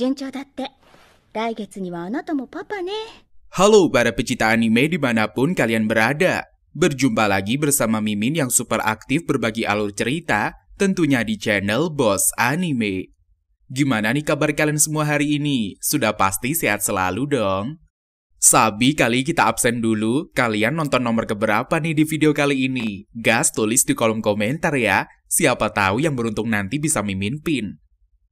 順調だって。来月にはあなたもパパね。Halo para pecinta anime dimanapun kalian berada. Berjumpa lagi bersama Mimin yang super aktif berbagi alur cerita, tentunya di channel Bos Anime. Gimana nih kabar kalian semua hari ini? Sudah pasti sehat selalu dong. Sabi kali kita absen dulu, kalian nonton nomor keberapa nih di video kali ini? Gas tulis di kolom komentar ya, siapa tahu yang beruntung nanti bisa mimin pin.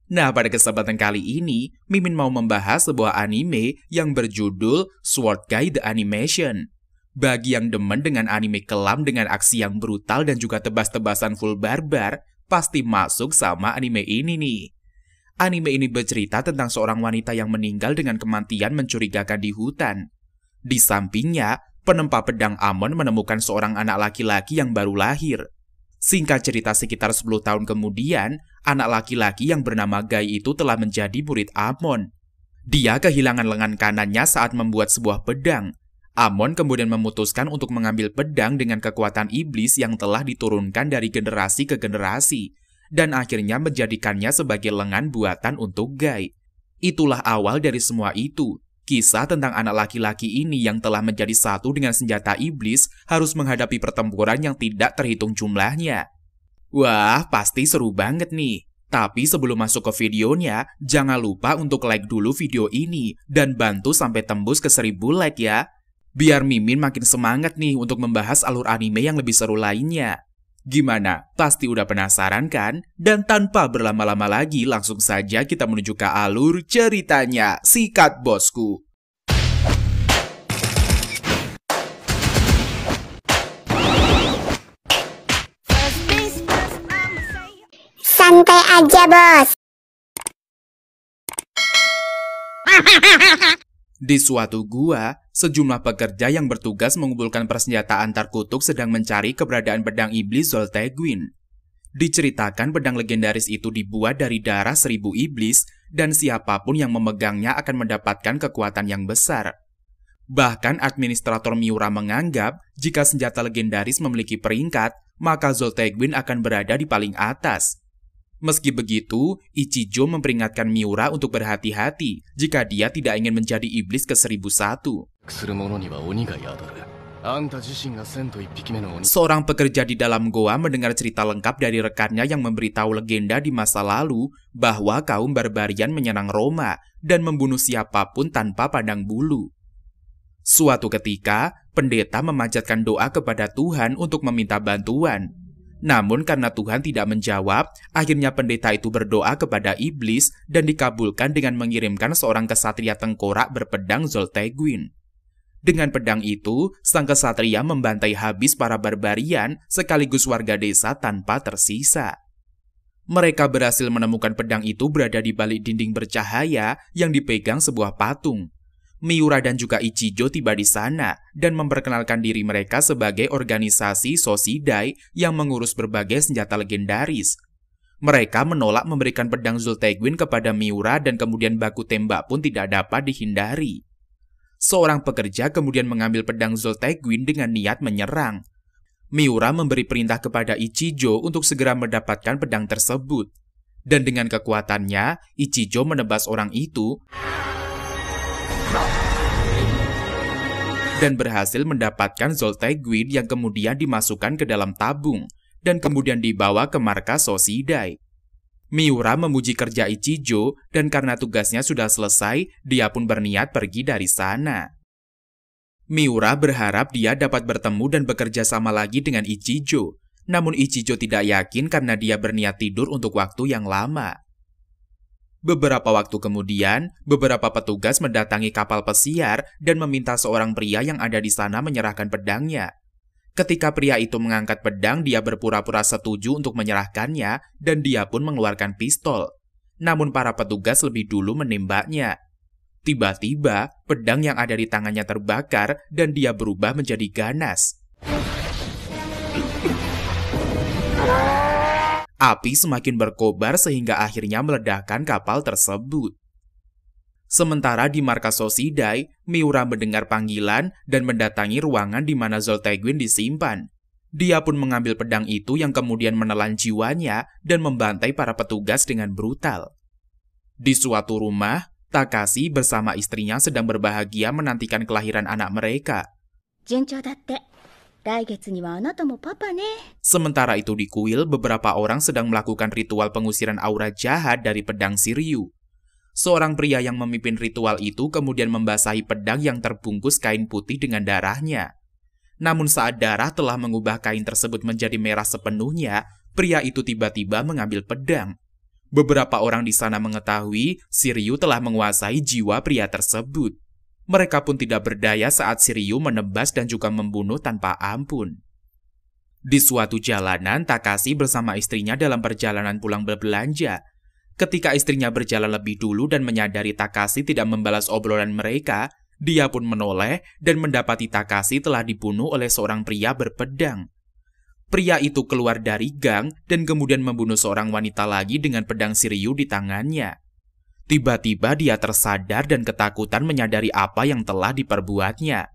Nah, pada kesempatan kali ini, Mimin mau membahas sebuah anime yang berjudul Sword Guide The Animation. Bagi yang demen dengan anime kelam dengan aksi yang brutal dan juga tebas-tebasan full barbar, pasti masuk sama anime ini nih. Anime ini bercerita tentang seorang wanita yang meninggal dengan kematian mencurigakan di hutan. Di sampingnya, penempa pedang Amon menemukan seorang anak laki-laki yang baru lahir. Singkat cerita sekitar 10 tahun kemudian, anak laki-laki yang bernama Gai itu telah menjadi murid Amon. Dia kehilangan lengan kanannya saat membuat sebuah pedang. Amon kemudian memutuskan untuk mengambil pedang dengan kekuatan iblis yang telah diturunkan dari generasi ke generasi, dan akhirnya menjadikannya sebagai lengan buatan untuk Gai. Itulah awal dari semua itu, Kisah tentang anak laki-laki ini yang telah menjadi satu dengan senjata iblis harus menghadapi pertempuran yang tidak terhitung jumlahnya. Wah, pasti seru banget nih. Tapi sebelum masuk ke videonya, jangan lupa untuk like dulu video ini dan bantu sampai tembus ke seribu like ya. Biar Mimin makin semangat nih untuk membahas alur anime yang lebih seru lainnya. Gimana? Pasti udah penasaran kan? Dan tanpa berlama-lama lagi, langsung saja kita menuju ke alur ceritanya Sikat Bosku. Santai aja, Bos. Di suatu gua, sejumlah pekerja yang bertugas mengumpulkan persenjataan terkutuk sedang mencari keberadaan pedang iblis Zolteguin. Diceritakan pedang legendaris itu dibuat dari darah seribu iblis dan siapapun yang memegangnya akan mendapatkan kekuatan yang besar. Bahkan administrator Miura menganggap jika senjata legendaris memiliki peringkat, maka Zolteguin akan berada di paling atas. Meski begitu, Ichijo memperingatkan Miura untuk berhati-hati jika dia tidak ingin menjadi iblis ke-1001. Seorang pekerja di dalam goa mendengar cerita lengkap dari rekannya yang memberitahu legenda di masa lalu bahwa kaum barbarian menyerang Roma dan membunuh siapapun tanpa pandang bulu. Suatu ketika, pendeta memanjatkan doa kepada Tuhan untuk meminta bantuan, namun karena Tuhan tidak menjawab, akhirnya pendeta itu berdoa kepada iblis dan dikabulkan dengan mengirimkan seorang kesatria tengkorak berpedang Zolteguin. Dengan pedang itu, sang kesatria membantai habis para barbarian sekaligus warga desa tanpa tersisa. Mereka berhasil menemukan pedang itu berada di balik dinding bercahaya yang dipegang sebuah patung. Miura dan juga Ichijo tiba di sana dan memperkenalkan diri mereka sebagai organisasi Sosidai yang mengurus berbagai senjata legendaris. Mereka menolak memberikan pedang Zulteguin kepada Miura dan kemudian baku tembak pun tidak dapat dihindari. Seorang pekerja kemudian mengambil pedang Zulteguin dengan niat menyerang. Miura memberi perintah kepada Ichijo untuk segera mendapatkan pedang tersebut. Dan dengan kekuatannya, Ichijo menebas orang itu dan berhasil mendapatkan Zolteguin yang kemudian dimasukkan ke dalam tabung dan kemudian dibawa ke markas Sosidai. Miura memuji kerja Ichijo dan karena tugasnya sudah selesai, dia pun berniat pergi dari sana. Miura berharap dia dapat bertemu dan bekerja sama lagi dengan Ichijo, namun Ichijo tidak yakin karena dia berniat tidur untuk waktu yang lama. Beberapa waktu kemudian, beberapa petugas mendatangi kapal pesiar dan meminta seorang pria yang ada di sana menyerahkan pedangnya. Ketika pria itu mengangkat pedang, dia berpura-pura setuju untuk menyerahkannya dan dia pun mengeluarkan pistol. Namun para petugas lebih dulu menembaknya. Tiba-tiba, pedang yang ada di tangannya terbakar dan dia berubah menjadi ganas. Api semakin berkobar sehingga akhirnya meledakkan kapal tersebut. Sementara di markas Sosidai, Miura mendengar panggilan dan mendatangi ruangan di mana Zolteguin disimpan. Dia pun mengambil pedang itu yang kemudian menelan jiwanya dan membantai para petugas dengan brutal. Di suatu rumah, Takashi bersama istrinya sedang berbahagia menantikan kelahiran anak mereka. Sementara itu di kuil, beberapa orang sedang melakukan ritual pengusiran aura jahat dari pedang Siryu. Seorang pria yang memimpin ritual itu kemudian membasahi pedang yang terbungkus kain putih dengan darahnya. Namun saat darah telah mengubah kain tersebut menjadi merah sepenuhnya, pria itu tiba-tiba mengambil pedang. Beberapa orang di sana mengetahui Siryu telah menguasai jiwa pria tersebut. Mereka pun tidak berdaya saat Siryu menebas dan juga membunuh tanpa ampun. Di suatu jalanan, Takashi bersama istrinya dalam perjalanan pulang berbelanja. Ketika istrinya berjalan lebih dulu dan menyadari Takashi tidak membalas obrolan mereka, dia pun menoleh dan mendapati Takashi telah dibunuh oleh seorang pria berpedang. Pria itu keluar dari gang dan kemudian membunuh seorang wanita lagi dengan pedang Siryu di tangannya. Tiba-tiba dia tersadar dan ketakutan menyadari apa yang telah diperbuatnya.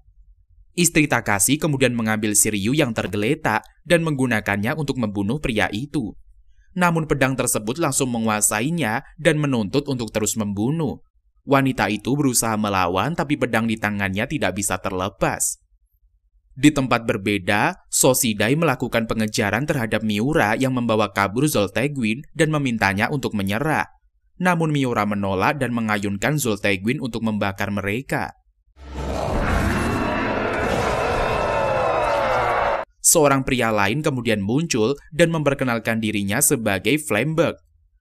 Istri Takashi kemudian mengambil Siryu yang tergeletak dan menggunakannya untuk membunuh pria itu. Namun pedang tersebut langsung menguasainya dan menuntut untuk terus membunuh. Wanita itu berusaha melawan tapi pedang di tangannya tidak bisa terlepas. Di tempat berbeda, Sosidai melakukan pengejaran terhadap Miura yang membawa kabur Zolteguin dan memintanya untuk menyerah. Namun Miura menolak dan mengayunkan Zulteguin untuk membakar mereka. Seorang pria lain kemudian muncul dan memperkenalkan dirinya sebagai Flamberg.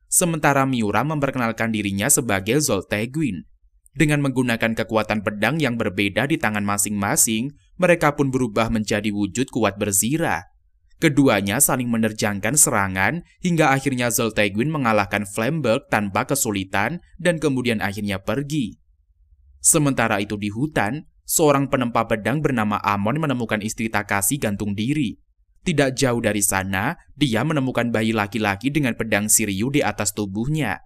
Sementara Miura memperkenalkan dirinya sebagai Zolteguin. Dengan menggunakan kekuatan pedang yang berbeda di tangan masing-masing, mereka pun berubah menjadi wujud kuat berzirah. Keduanya saling menerjangkan serangan hingga akhirnya Zoltegwin mengalahkan Flamberg tanpa kesulitan dan kemudian akhirnya pergi. Sementara itu di hutan, seorang penempa pedang bernama Amon menemukan istri Takashi gantung diri. Tidak jauh dari sana, dia menemukan bayi laki-laki dengan pedang Siryu di atas tubuhnya.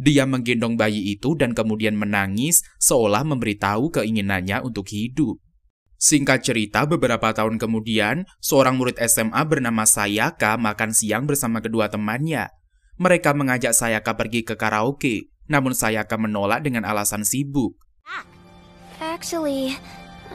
Dia menggendong bayi itu dan kemudian menangis seolah memberitahu keinginannya untuk hidup. Singkat cerita, beberapa tahun kemudian, seorang murid SMA bernama Sayaka makan siang bersama kedua temannya. Mereka mengajak Sayaka pergi ke karaoke, namun Sayaka menolak dengan alasan sibuk. Actually,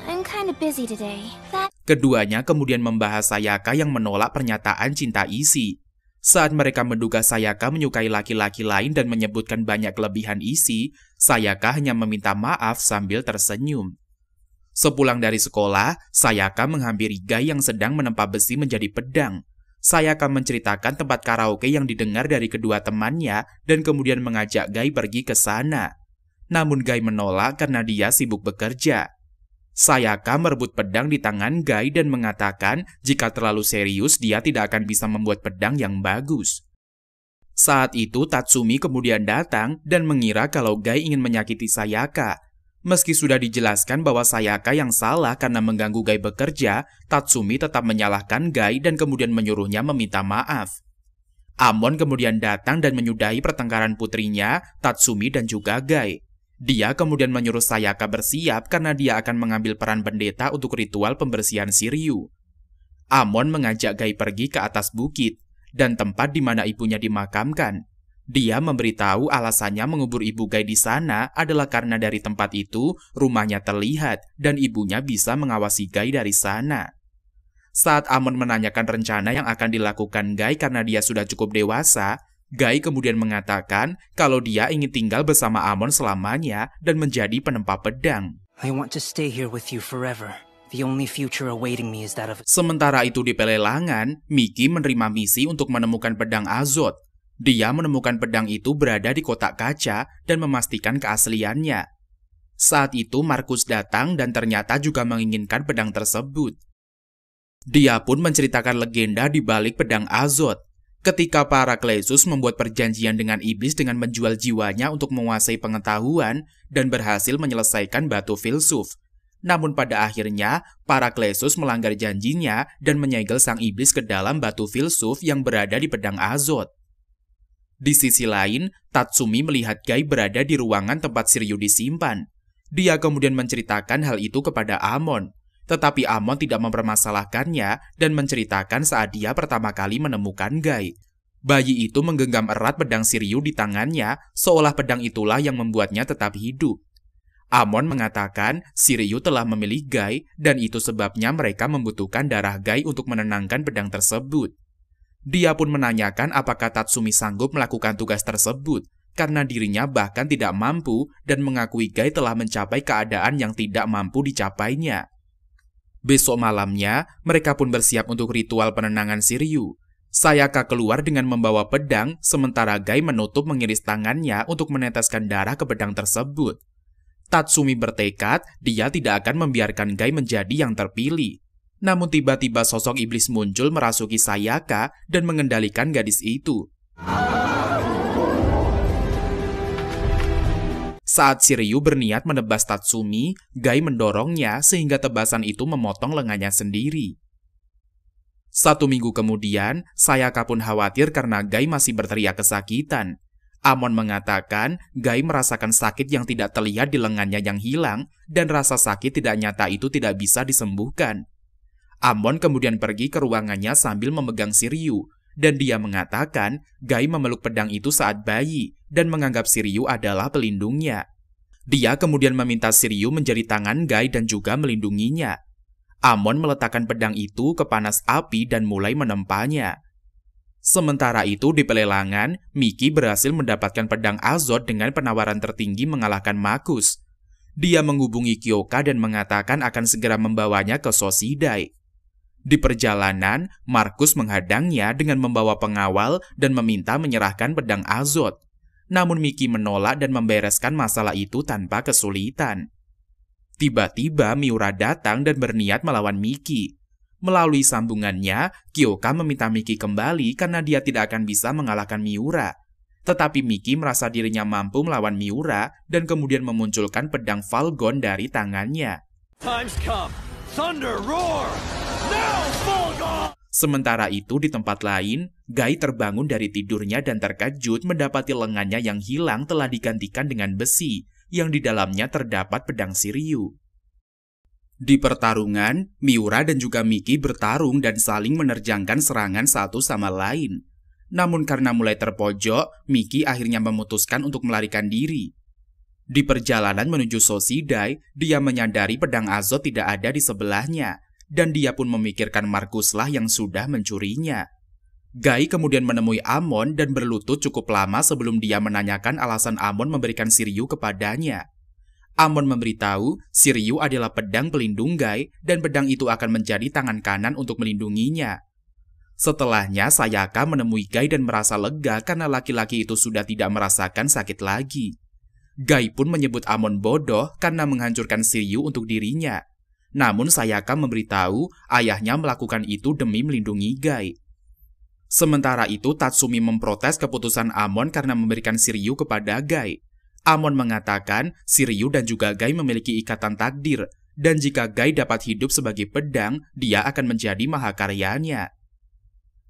I'm kind of busy today. That... Keduanya kemudian membahas Sayaka yang menolak pernyataan cinta isi. Saat mereka menduga Sayaka menyukai laki-laki lain dan menyebutkan banyak kelebihan isi, Sayaka hanya meminta maaf sambil tersenyum. Sepulang dari sekolah, Sayaka menghampiri Guy yang sedang menempa besi menjadi pedang. Sayaka menceritakan tempat karaoke yang didengar dari kedua temannya dan kemudian mengajak Guy pergi ke sana. Namun Guy menolak karena dia sibuk bekerja. Sayaka merebut pedang di tangan Guy dan mengatakan jika terlalu serius dia tidak akan bisa membuat pedang yang bagus. Saat itu Tatsumi kemudian datang dan mengira kalau Guy ingin menyakiti Sayaka, Meski sudah dijelaskan bahwa Sayaka yang salah karena mengganggu Gai bekerja, Tatsumi tetap menyalahkan Gai dan kemudian menyuruhnya meminta maaf. Amon kemudian datang dan menyudahi pertengkaran putrinya, Tatsumi dan juga Gai. Dia kemudian menyuruh Sayaka bersiap karena dia akan mengambil peran pendeta untuk ritual pembersihan Siryu. Amon mengajak Gai pergi ke atas bukit dan tempat di mana ibunya dimakamkan. Dia memberitahu alasannya mengubur ibu Guy di sana adalah karena dari tempat itu rumahnya terlihat dan ibunya bisa mengawasi Guy dari sana. Saat Amon menanyakan rencana yang akan dilakukan Guy karena dia sudah cukup dewasa, Guy kemudian mengatakan kalau dia ingin tinggal bersama Amon selamanya dan menjadi penempa pedang. Sementara itu di pelelangan, Miki menerima misi untuk menemukan pedang Azot dia menemukan pedang itu berada di kotak kaca dan memastikan keasliannya. Saat itu Markus datang dan ternyata juga menginginkan pedang tersebut. Dia pun menceritakan legenda di balik pedang Azot. Ketika para Klesus membuat perjanjian dengan iblis dengan menjual jiwanya untuk menguasai pengetahuan dan berhasil menyelesaikan batu filsuf. Namun pada akhirnya, para Klesus melanggar janjinya dan menyegel sang iblis ke dalam batu filsuf yang berada di pedang Azot. Di sisi lain, Tatsumi melihat Gai berada di ruangan tempat Shiryu disimpan. Dia kemudian menceritakan hal itu kepada Amon. Tetapi Amon tidak mempermasalahkannya dan menceritakan saat dia pertama kali menemukan Gai. Bayi itu menggenggam erat pedang Shiryu di tangannya, seolah pedang itulah yang membuatnya tetap hidup. Amon mengatakan Shiryu telah memilih Gai dan itu sebabnya mereka membutuhkan darah Gai untuk menenangkan pedang tersebut. Dia pun menanyakan apakah Tatsumi sanggup melakukan tugas tersebut, karena dirinya bahkan tidak mampu dan mengakui Gai telah mencapai keadaan yang tidak mampu dicapainya. Besok malamnya, mereka pun bersiap untuk ritual penenangan Siryu. Sayaka keluar dengan membawa pedang, sementara Gai menutup mengiris tangannya untuk meneteskan darah ke pedang tersebut. Tatsumi bertekad, dia tidak akan membiarkan Gai menjadi yang terpilih. Namun tiba-tiba sosok iblis muncul merasuki Sayaka dan mengendalikan gadis itu. Saat Shiryu berniat menebas Tatsumi, Gai mendorongnya sehingga tebasan itu memotong lengannya sendiri. Satu minggu kemudian, Sayaka pun khawatir karena Gai masih berteriak kesakitan. Amon mengatakan Gai merasakan sakit yang tidak terlihat di lengannya yang hilang dan rasa sakit tidak nyata itu tidak bisa disembuhkan. Amon kemudian pergi ke ruangannya sambil memegang Siriu, dan dia mengatakan Gai memeluk pedang itu saat bayi dan menganggap Siriu adalah pelindungnya. Dia kemudian meminta Siriu menjadi tangan Gai dan juga melindunginya. Amon meletakkan pedang itu ke panas api dan mulai menempanya. Sementara itu di pelelangan, Miki berhasil mendapatkan pedang Azot dengan penawaran tertinggi mengalahkan Makus. Dia menghubungi Kyoka dan mengatakan akan segera membawanya ke Sosidai. Di perjalanan, Markus menghadangnya dengan membawa pengawal dan meminta menyerahkan pedang Azot. Namun Miki menolak dan membereskan masalah itu tanpa kesulitan. Tiba-tiba Miura datang dan berniat melawan Miki. Melalui sambungannya, Kyoka meminta Miki kembali karena dia tidak akan bisa mengalahkan Miura. Tetapi Miki merasa dirinya mampu melawan Miura dan kemudian memunculkan pedang Falgon dari tangannya. Sementara itu di tempat lain, Guy terbangun dari tidurnya dan terkejut mendapati lengannya yang hilang telah digantikan dengan besi, yang di dalamnya terdapat pedang Sirius. Di pertarungan, Miura dan juga Miki bertarung dan saling menerjangkan serangan satu sama lain. Namun karena mulai terpojok, Miki akhirnya memutuskan untuk melarikan diri. Di perjalanan menuju Sosidai, dia menyadari pedang Azot tidak ada di sebelahnya, dan dia pun memikirkan Markuslah yang sudah mencurinya. Gai kemudian menemui Amon dan berlutut cukup lama sebelum dia menanyakan alasan Amon memberikan Siryu kepadanya. Amon memberitahu, Siryu adalah pedang pelindung Gai dan pedang itu akan menjadi tangan kanan untuk melindunginya. Setelahnya, Sayaka menemui Gai dan merasa lega karena laki-laki itu sudah tidak merasakan sakit lagi. Gai pun menyebut Amon bodoh karena menghancurkan Siryu untuk dirinya. Namun Sayaka memberitahu ayahnya melakukan itu demi melindungi Gai. Sementara itu Tatsumi memprotes keputusan Amon karena memberikan Siryu kepada Gai. Amon mengatakan Siryu dan juga Gai memiliki ikatan takdir, dan jika Gai dapat hidup sebagai pedang, dia akan menjadi mahakaryanya.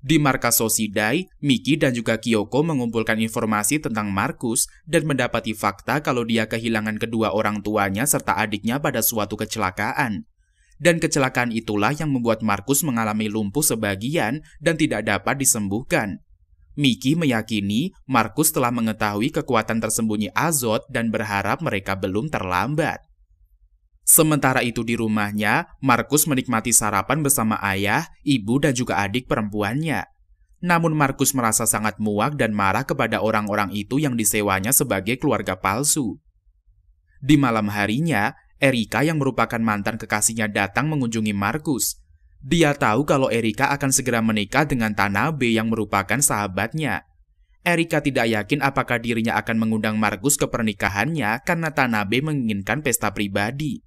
Di markas Sosidai, Miki dan juga Kyoko mengumpulkan informasi tentang Markus dan mendapati fakta kalau dia kehilangan kedua orang tuanya serta adiknya pada suatu kecelakaan. Dan kecelakaan itulah yang membuat Markus mengalami lumpuh sebagian dan tidak dapat disembuhkan. Miki meyakini Markus telah mengetahui kekuatan tersembunyi Azot dan berharap mereka belum terlambat. Sementara itu di rumahnya, Markus menikmati sarapan bersama ayah, ibu, dan juga adik perempuannya. Namun Markus merasa sangat muak dan marah kepada orang-orang itu yang disewanya sebagai keluarga palsu. Di malam harinya, Erika yang merupakan mantan kekasihnya datang mengunjungi Markus. Dia tahu kalau Erika akan segera menikah dengan Tanabe yang merupakan sahabatnya. Erika tidak yakin apakah dirinya akan mengundang Markus ke pernikahannya karena Tanabe menginginkan pesta pribadi.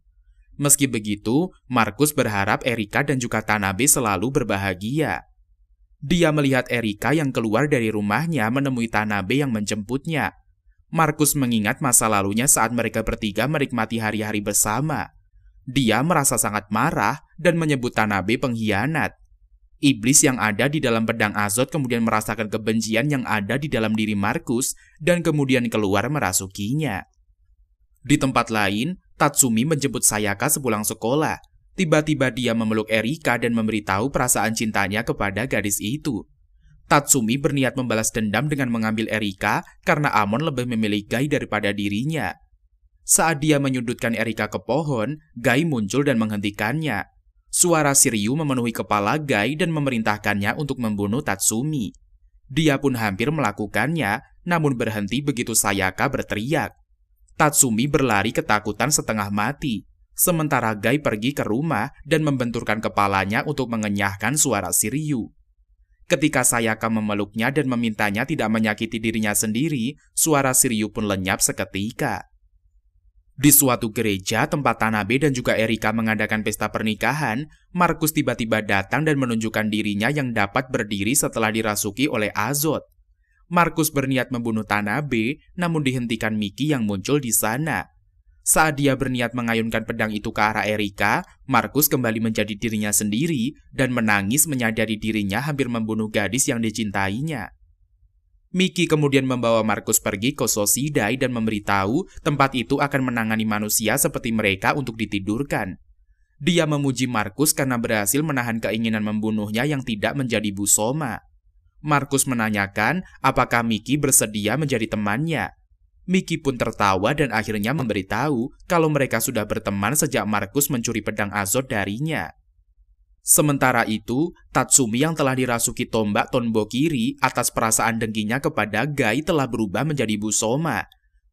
Meski begitu, Markus berharap Erika dan juga Tanabe selalu berbahagia. Dia melihat Erika yang keluar dari rumahnya menemui Tanabe yang menjemputnya. Markus mengingat masa lalunya saat mereka bertiga menikmati hari-hari bersama. Dia merasa sangat marah dan menyebut Tanabe pengkhianat. Iblis yang ada di dalam pedang Azot kemudian merasakan kebencian yang ada di dalam diri Markus dan kemudian keluar merasukinya. Di tempat lain, Tatsumi menjemput Sayaka sepulang sekolah. Tiba-tiba dia memeluk Erika dan memberitahu perasaan cintanya kepada gadis itu. Tatsumi berniat membalas dendam dengan mengambil Erika karena Amon lebih memilih Gai daripada dirinya. Saat dia menyudutkan Erika ke pohon, Gai muncul dan menghentikannya. Suara Siryu memenuhi kepala Gai dan memerintahkannya untuk membunuh Tatsumi. Dia pun hampir melakukannya, namun berhenti begitu Sayaka berteriak. Tatsumi berlari ketakutan setengah mati, sementara Gai pergi ke rumah dan membenturkan kepalanya untuk mengenyahkan suara Siriu. Ketika Sayaka memeluknya dan memintanya tidak menyakiti dirinya sendiri, suara Siriu pun lenyap seketika. Di suatu gereja tempat Tanabe dan juga Erika mengadakan pesta pernikahan, Markus tiba-tiba datang dan menunjukkan dirinya yang dapat berdiri setelah dirasuki oleh Azot. Markus berniat membunuh Tanabe, namun dihentikan Miki yang muncul di sana. Saat dia berniat mengayunkan pedang itu ke arah Erika, Markus kembali menjadi dirinya sendiri dan menangis menyadari dirinya hampir membunuh gadis yang dicintainya. Miki kemudian membawa Markus pergi ke Sosidai dan memberitahu tempat itu akan menangani manusia seperti mereka untuk ditidurkan. Dia memuji Markus karena berhasil menahan keinginan membunuhnya yang tidak menjadi busoma. Markus menanyakan apakah Miki bersedia menjadi temannya. Miki pun tertawa dan akhirnya memberitahu kalau mereka sudah berteman sejak Markus mencuri pedang Azot darinya. Sementara itu, Tatsumi yang telah dirasuki tombak Tonbo Kiri atas perasaan dengkinya kepada Gai telah berubah menjadi Busoma.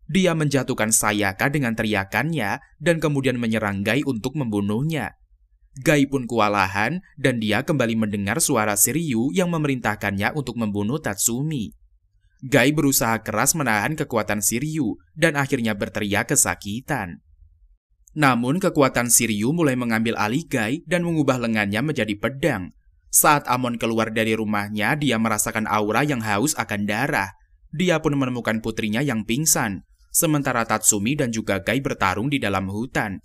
Dia menjatuhkan Sayaka dengan teriakannya dan kemudian menyerang Gai untuk membunuhnya. Gai pun kewalahan dan dia kembali mendengar suara Siryu yang memerintahkannya untuk membunuh Tatsumi. Gai berusaha keras menahan kekuatan Siryu dan akhirnya berteriak kesakitan. Namun kekuatan Siryu mulai mengambil alih Gai dan mengubah lengannya menjadi pedang. Saat Amon keluar dari rumahnya, dia merasakan aura yang haus akan darah. Dia pun menemukan putrinya yang pingsan, sementara Tatsumi dan juga Gai bertarung di dalam hutan.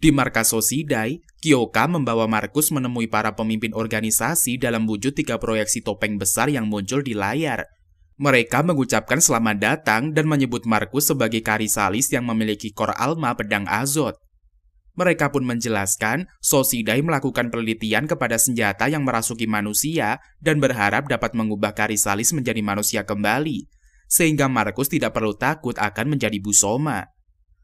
Di markas Sosidai, Kyoka membawa Markus menemui para pemimpin organisasi dalam wujud tiga proyeksi topeng besar yang muncul di layar. Mereka mengucapkan selamat datang dan menyebut Markus sebagai Karisalis yang memiliki kor alma pedang Azot. Mereka pun menjelaskan, Sosidai melakukan penelitian kepada senjata yang merasuki manusia dan berharap dapat mengubah Karisalis menjadi manusia kembali, sehingga Markus tidak perlu takut akan menjadi Busoma.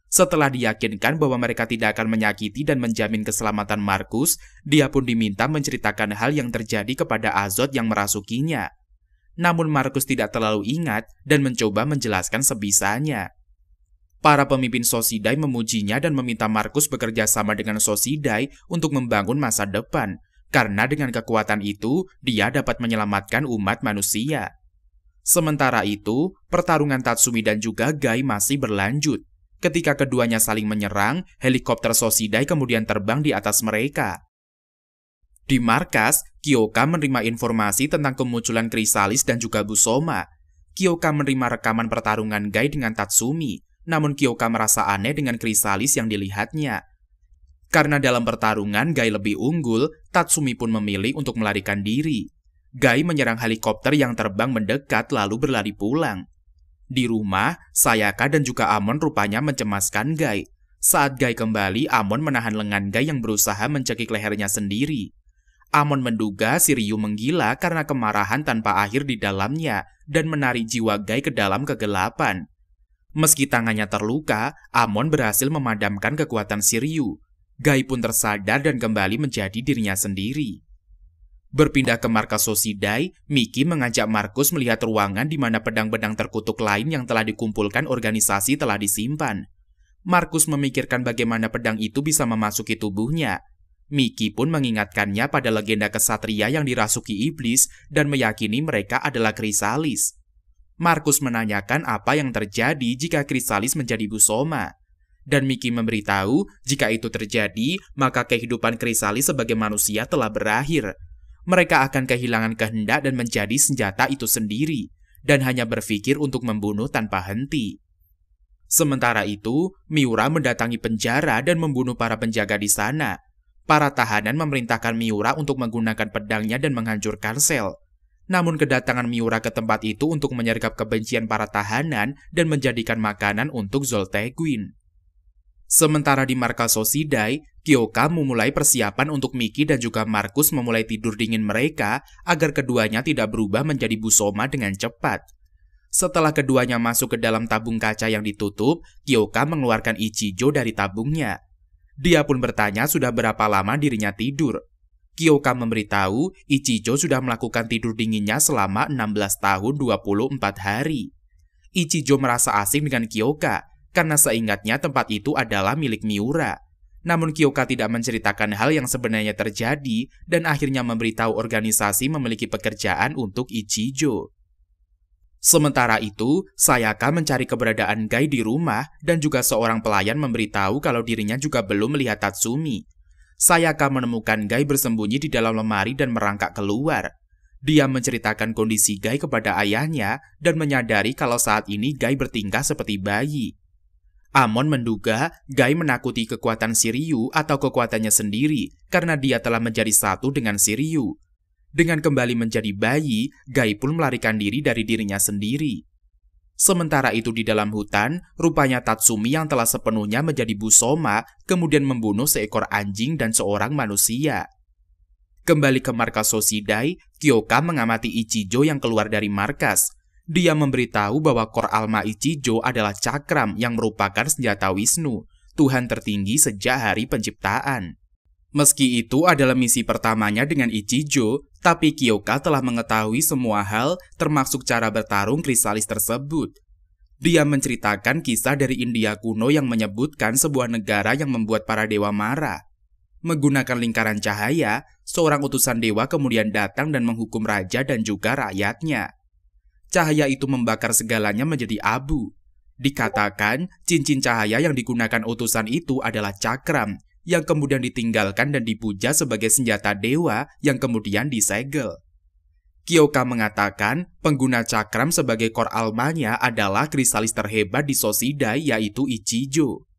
Setelah diyakinkan bahwa mereka tidak akan menyakiti dan menjamin keselamatan Markus, dia pun diminta menceritakan hal yang terjadi kepada Azot yang merasukinya. Namun Markus tidak terlalu ingat dan mencoba menjelaskan sebisanya. Para pemimpin Sosidai memujinya dan meminta Markus bekerja sama dengan Sosidai untuk membangun masa depan, karena dengan kekuatan itu dia dapat menyelamatkan umat manusia. Sementara itu, pertarungan Tatsumi dan juga Gai masih berlanjut. Ketika keduanya saling menyerang, helikopter Sosidai kemudian terbang di atas mereka. Di markas, Kyoka menerima informasi tentang kemunculan Krisalis dan juga Busoma. Kyoka menerima rekaman pertarungan Gai dengan Tatsumi, namun Kyoka merasa aneh dengan Krisalis yang dilihatnya. Karena dalam pertarungan Gai lebih unggul, Tatsumi pun memilih untuk melarikan diri. Gai menyerang helikopter yang terbang mendekat lalu berlari pulang. Di rumah, Sayaka dan juga Amon rupanya mencemaskan Gai. Saat Gai kembali, Amon menahan lengan Gai yang berusaha mencekik lehernya sendiri. Amon menduga si menggila karena kemarahan tanpa akhir di dalamnya dan menarik jiwa Gai ke dalam kegelapan. Meski tangannya terluka, Amon berhasil memadamkan kekuatan Siriu. Guy Gai pun tersadar dan kembali menjadi dirinya sendiri. Berpindah ke markas Sosidai, Miki mengajak Markus melihat ruangan di mana pedang-pedang terkutuk lain yang telah dikumpulkan organisasi telah disimpan. Markus memikirkan bagaimana pedang itu bisa memasuki tubuhnya. Miki pun mengingatkannya pada legenda kesatria yang dirasuki iblis dan meyakini mereka adalah Krisalis. Markus menanyakan apa yang terjadi jika Krisalis menjadi busoma dan Miki memberitahu jika itu terjadi, maka kehidupan Krisalis sebagai manusia telah berakhir mereka akan kehilangan kehendak dan menjadi senjata itu sendiri, dan hanya berpikir untuk membunuh tanpa henti. Sementara itu, Miura mendatangi penjara dan membunuh para penjaga di sana. Para tahanan memerintahkan Miura untuk menggunakan pedangnya dan menghancurkan sel. Namun kedatangan Miura ke tempat itu untuk menyergap kebencian para tahanan dan menjadikan makanan untuk Zolteguin. Sementara di markas Sosidai, Kyoka memulai persiapan untuk Miki dan juga Markus memulai tidur dingin mereka agar keduanya tidak berubah menjadi busoma dengan cepat. Setelah keduanya masuk ke dalam tabung kaca yang ditutup, Kyoka mengeluarkan Ichijo dari tabungnya. Dia pun bertanya sudah berapa lama dirinya tidur. Kyoka memberitahu Ichijo sudah melakukan tidur dinginnya selama 16 tahun 24 hari. Ichijo merasa asing dengan Kyoka karena seingatnya tempat itu adalah milik Miura. Namun Kyoka tidak menceritakan hal yang sebenarnya terjadi dan akhirnya memberitahu organisasi memiliki pekerjaan untuk Ichijo. Sementara itu, Sayaka mencari keberadaan Gai di rumah dan juga seorang pelayan memberitahu kalau dirinya juga belum melihat Tatsumi. Sayaka menemukan Gai bersembunyi di dalam lemari dan merangkak keluar. Dia menceritakan kondisi Gai kepada ayahnya dan menyadari kalau saat ini Gai bertingkah seperti bayi. Amon menduga Gai menakuti kekuatan Siriu atau kekuatannya sendiri karena dia telah menjadi satu dengan Siriu. Dengan kembali menjadi bayi, Gai pun melarikan diri dari dirinya sendiri. Sementara itu di dalam hutan, rupanya Tatsumi yang telah sepenuhnya menjadi Busoma kemudian membunuh seekor anjing dan seorang manusia. Kembali ke markas Sosidai, Kyoka mengamati Ichijo yang keluar dari markas dia memberitahu bahwa Kor Alma Ichijo adalah cakram yang merupakan senjata Wisnu, Tuhan tertinggi sejak hari penciptaan. Meski itu adalah misi pertamanya dengan Ichijo, tapi Kyoka telah mengetahui semua hal termasuk cara bertarung krisalis tersebut. Dia menceritakan kisah dari India kuno yang menyebutkan sebuah negara yang membuat para dewa marah. Menggunakan lingkaran cahaya, seorang utusan dewa kemudian datang dan menghukum raja dan juga rakyatnya. Cahaya itu membakar segalanya menjadi abu. Dikatakan, cincin cahaya yang digunakan utusan itu adalah cakram, yang kemudian ditinggalkan dan dipuja sebagai senjata dewa yang kemudian disegel. Kyoka mengatakan pengguna cakram sebagai kor almanya adalah kristalis terhebat di Sosidai yaitu Ichijo.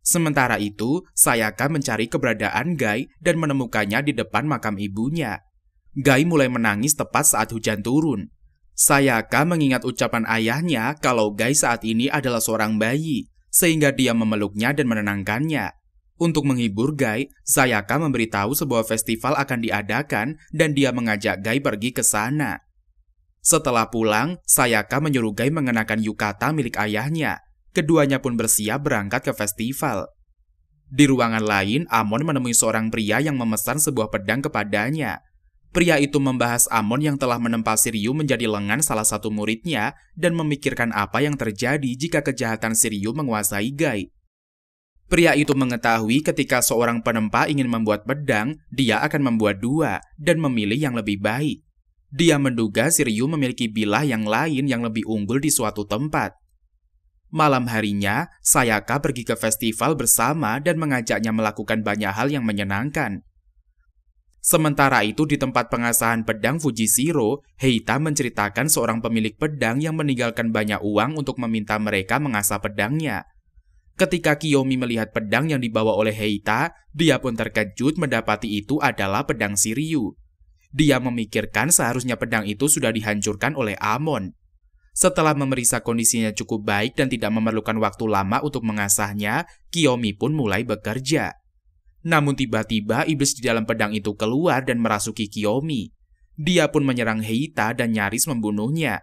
Sementara itu, Sayaka mencari keberadaan Gai dan menemukannya di depan makam ibunya. Gai mulai menangis tepat saat hujan turun. Sayaka mengingat ucapan ayahnya kalau Guy saat ini adalah seorang bayi, sehingga dia memeluknya dan menenangkannya. Untuk menghibur Guy, Sayaka memberitahu sebuah festival akan diadakan dan dia mengajak Guy pergi ke sana. Setelah pulang, Sayaka menyuruh Guy mengenakan yukata milik ayahnya. Keduanya pun bersiap berangkat ke festival. Di ruangan lain, Amon menemui seorang pria yang memesan sebuah pedang kepadanya. Pria itu membahas Amon yang telah menempa Siryu menjadi lengan salah satu muridnya dan memikirkan apa yang terjadi jika kejahatan Siryu menguasai Gai. Pria itu mengetahui ketika seorang penempa ingin membuat pedang, dia akan membuat dua dan memilih yang lebih baik. Dia menduga Siryu memiliki bilah yang lain yang lebih unggul di suatu tempat. Malam harinya, Sayaka pergi ke festival bersama dan mengajaknya melakukan banyak hal yang menyenangkan. Sementara itu di tempat pengasahan pedang Fujisiro, Heita menceritakan seorang pemilik pedang yang meninggalkan banyak uang untuk meminta mereka mengasah pedangnya. Ketika Kiyomi melihat pedang yang dibawa oleh Heita, dia pun terkejut mendapati itu adalah pedang Siryu. Dia memikirkan seharusnya pedang itu sudah dihancurkan oleh Amon. Setelah memeriksa kondisinya cukup baik dan tidak memerlukan waktu lama untuk mengasahnya, Kiyomi pun mulai bekerja. Namun tiba-tiba iblis di dalam pedang itu keluar dan merasuki Kiyomi. Dia pun menyerang Heita dan nyaris membunuhnya.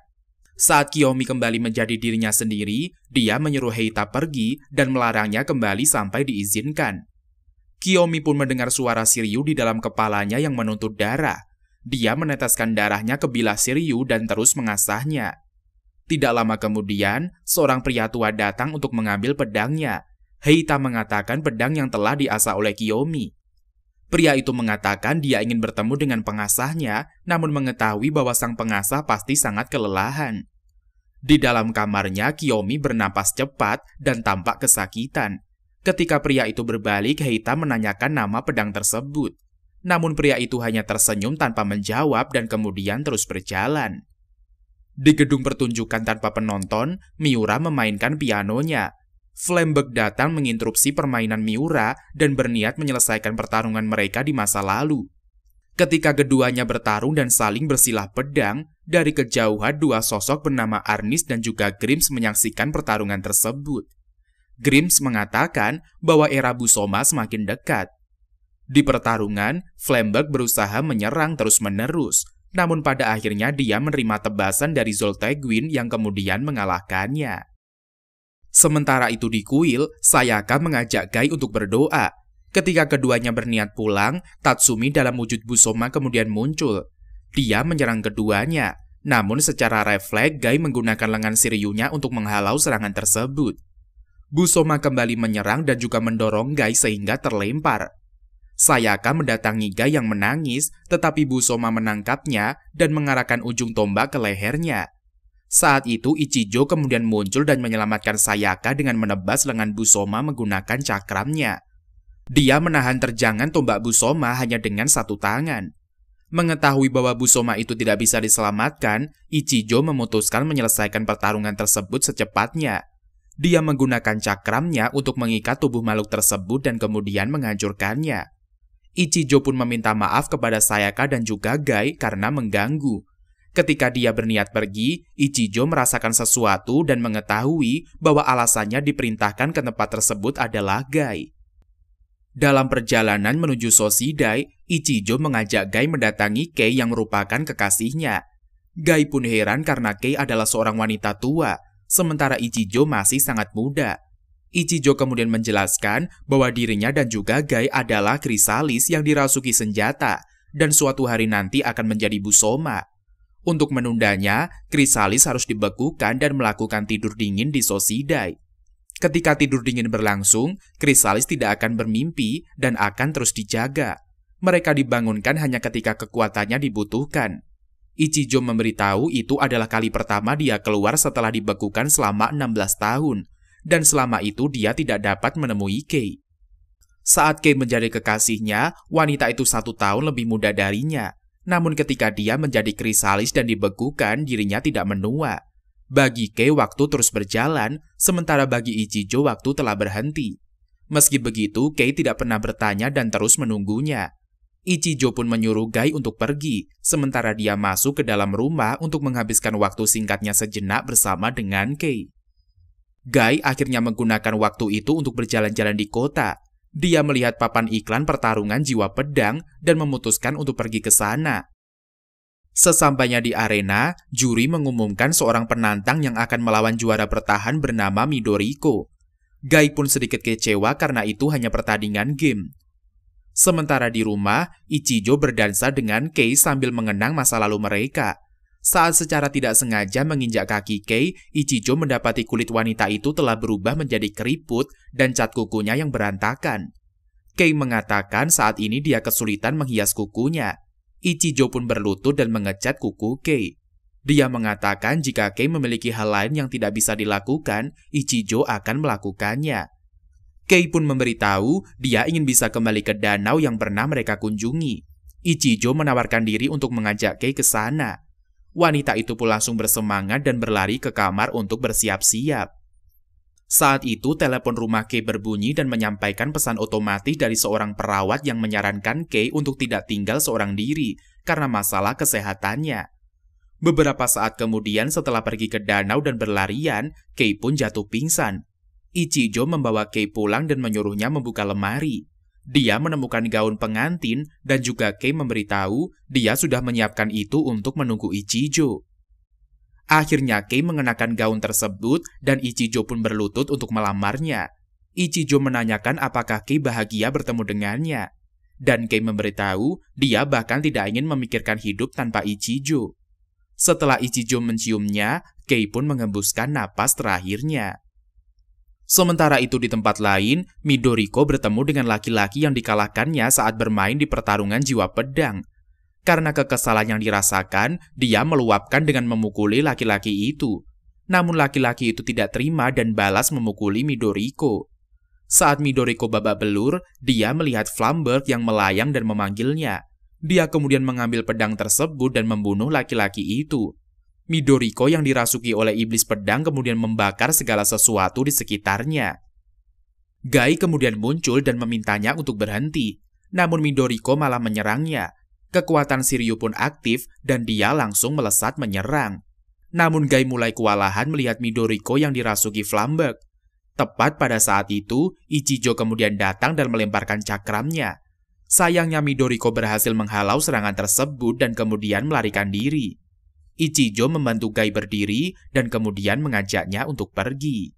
Saat Kiyomi kembali menjadi dirinya sendiri, dia menyuruh Heita pergi dan melarangnya kembali sampai diizinkan. Kiyomi pun mendengar suara Siryu di dalam kepalanya yang menuntut darah. Dia meneteskan darahnya ke bilah Siryu dan terus mengasahnya. Tidak lama kemudian, seorang pria tua datang untuk mengambil pedangnya, Heita mengatakan pedang yang telah diasah oleh Kiyomi. Pria itu mengatakan dia ingin bertemu dengan pengasahnya, namun mengetahui bahwa sang pengasah pasti sangat kelelahan. Di dalam kamarnya, Kiyomi bernapas cepat dan tampak kesakitan. Ketika pria itu berbalik, Heita menanyakan nama pedang tersebut. Namun pria itu hanya tersenyum tanpa menjawab dan kemudian terus berjalan. Di gedung pertunjukan tanpa penonton, Miura memainkan pianonya, Flamberg datang menginterupsi permainan Miura dan berniat menyelesaikan pertarungan mereka di masa lalu. Ketika keduanya bertarung dan saling bersilah pedang, dari kejauhan dua sosok bernama Arnis dan juga Grims menyaksikan pertarungan tersebut. Grims mengatakan bahwa era Busoma semakin dekat. Di pertarungan, Flamberg berusaha menyerang terus-menerus, namun pada akhirnya dia menerima tebasan dari Zolteguin yang kemudian mengalahkannya. Sementara itu di kuil, Sayaka mengajak Gai untuk berdoa. Ketika keduanya berniat pulang, Tatsumi dalam wujud Busoma kemudian muncul. Dia menyerang keduanya, namun secara refleks Gai menggunakan lengan Siryunya untuk menghalau serangan tersebut. Busoma kembali menyerang dan juga mendorong Gai sehingga terlempar. Sayaka mendatangi Gai yang menangis, tetapi Busoma menangkapnya dan mengarahkan ujung tombak ke lehernya. Saat itu Ichijo kemudian muncul dan menyelamatkan Sayaka dengan menebas lengan Busoma menggunakan cakramnya. Dia menahan terjangan tombak Busoma hanya dengan satu tangan. Mengetahui bahwa Busoma itu tidak bisa diselamatkan, Ichijo memutuskan menyelesaikan pertarungan tersebut secepatnya. Dia menggunakan cakramnya untuk mengikat tubuh makhluk tersebut dan kemudian menghancurkannya. Ichijo pun meminta maaf kepada Sayaka dan juga Gai karena mengganggu Ketika dia berniat pergi, Ichijo merasakan sesuatu dan mengetahui bahwa alasannya diperintahkan ke tempat tersebut adalah Gai. Dalam perjalanan menuju Sosidai, Ichijo mengajak Gai mendatangi Kei yang merupakan kekasihnya. Gai pun heran karena Kei adalah seorang wanita tua, sementara Ichijo masih sangat muda. Ichijo kemudian menjelaskan bahwa dirinya dan juga Gai adalah krisalis yang dirasuki senjata, dan suatu hari nanti akan menjadi busoma. Untuk menundanya, Krisalis harus dibekukan dan melakukan tidur dingin di Sosidai. Ketika tidur dingin berlangsung, Krisalis tidak akan bermimpi dan akan terus dijaga. Mereka dibangunkan hanya ketika kekuatannya dibutuhkan. Ichijo memberitahu itu adalah kali pertama dia keluar setelah dibekukan selama 16 tahun, dan selama itu dia tidak dapat menemui Kei. Saat Kei menjadi kekasihnya, wanita itu satu tahun lebih muda darinya, namun ketika dia menjadi krisalis dan dibekukan, dirinya tidak menua. Bagi Kei waktu terus berjalan, sementara bagi Ichijo waktu telah berhenti. Meski begitu, Kei tidak pernah bertanya dan terus menunggunya. Ichijo pun menyuruh Gai untuk pergi, sementara dia masuk ke dalam rumah untuk menghabiskan waktu singkatnya sejenak bersama dengan Kei. Gai akhirnya menggunakan waktu itu untuk berjalan-jalan di kota, dia melihat papan iklan pertarungan jiwa pedang dan memutuskan untuk pergi ke sana. Sesampainya di arena, juri mengumumkan seorang penantang yang akan melawan juara bertahan bernama Midoriko. Gai pun sedikit kecewa karena itu hanya pertandingan game. Sementara di rumah, Ichijo berdansa dengan Kei sambil mengenang masa lalu mereka. Saat secara tidak sengaja menginjak kaki Kei, Ichijo mendapati kulit wanita itu telah berubah menjadi keriput dan cat kukunya yang berantakan. Kei mengatakan saat ini dia kesulitan menghias kukunya. Ichijo pun berlutut dan mengecat kuku Kei. Dia mengatakan jika Kei memiliki hal lain yang tidak bisa dilakukan, Ichijo akan melakukannya. Kei pun memberitahu dia ingin bisa kembali ke danau yang pernah mereka kunjungi. Ichijo menawarkan diri untuk mengajak Kei ke sana. Wanita itu pun langsung bersemangat dan berlari ke kamar untuk bersiap-siap. Saat itu, telepon rumah Kay berbunyi dan menyampaikan pesan otomatis dari seorang perawat yang menyarankan Kay untuk tidak tinggal seorang diri karena masalah kesehatannya. Beberapa saat kemudian setelah pergi ke danau dan berlarian, Kay pun jatuh pingsan. Ichijo membawa Kay pulang dan menyuruhnya membuka lemari. Dia menemukan gaun pengantin dan juga Kei memberitahu dia sudah menyiapkan itu untuk menunggu Ichijo. Akhirnya Kei mengenakan gaun tersebut dan Ichijo pun berlutut untuk melamarnya. Ichijo menanyakan apakah Kei bahagia bertemu dengannya. Dan Kei memberitahu dia bahkan tidak ingin memikirkan hidup tanpa Ichijo. Setelah Ichijo menciumnya, Kei pun mengembuskan napas terakhirnya. Sementara itu di tempat lain, Midoriko bertemu dengan laki-laki yang dikalahkannya saat bermain di pertarungan jiwa pedang. Karena kekesalan yang dirasakan, dia meluapkan dengan memukuli laki-laki itu. Namun laki-laki itu tidak terima dan balas memukuli Midoriko. Saat Midoriko babak belur, dia melihat Flamberg yang melayang dan memanggilnya. Dia kemudian mengambil pedang tersebut dan membunuh laki-laki itu. Midoriko yang dirasuki oleh iblis pedang kemudian membakar segala sesuatu di sekitarnya. Gai kemudian muncul dan memintanya untuk berhenti, namun Midoriko malah menyerangnya. Kekuatan Siryu pun aktif dan dia langsung melesat menyerang. Namun Gai mulai kewalahan melihat Midoriko yang dirasuki flambek. Tepat pada saat itu, Ichijo kemudian datang dan melemparkan cakramnya. Sayangnya Midoriko berhasil menghalau serangan tersebut dan kemudian melarikan diri. Ichijo membantu Gai berdiri dan kemudian mengajaknya untuk pergi.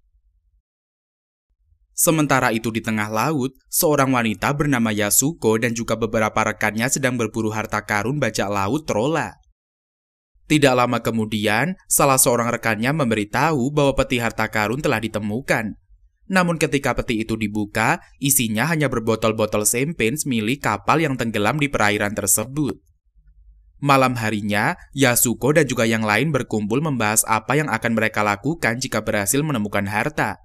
Sementara itu di tengah laut, seorang wanita bernama Yasuko dan juga beberapa rekannya sedang berburu harta karun bajak laut Trola. Tidak lama kemudian, salah seorang rekannya memberitahu bahwa peti harta karun telah ditemukan. Namun ketika peti itu dibuka, isinya hanya berbotol-botol champagne milik kapal yang tenggelam di perairan tersebut. Malam harinya, Yasuko dan juga yang lain berkumpul membahas apa yang akan mereka lakukan jika berhasil menemukan harta.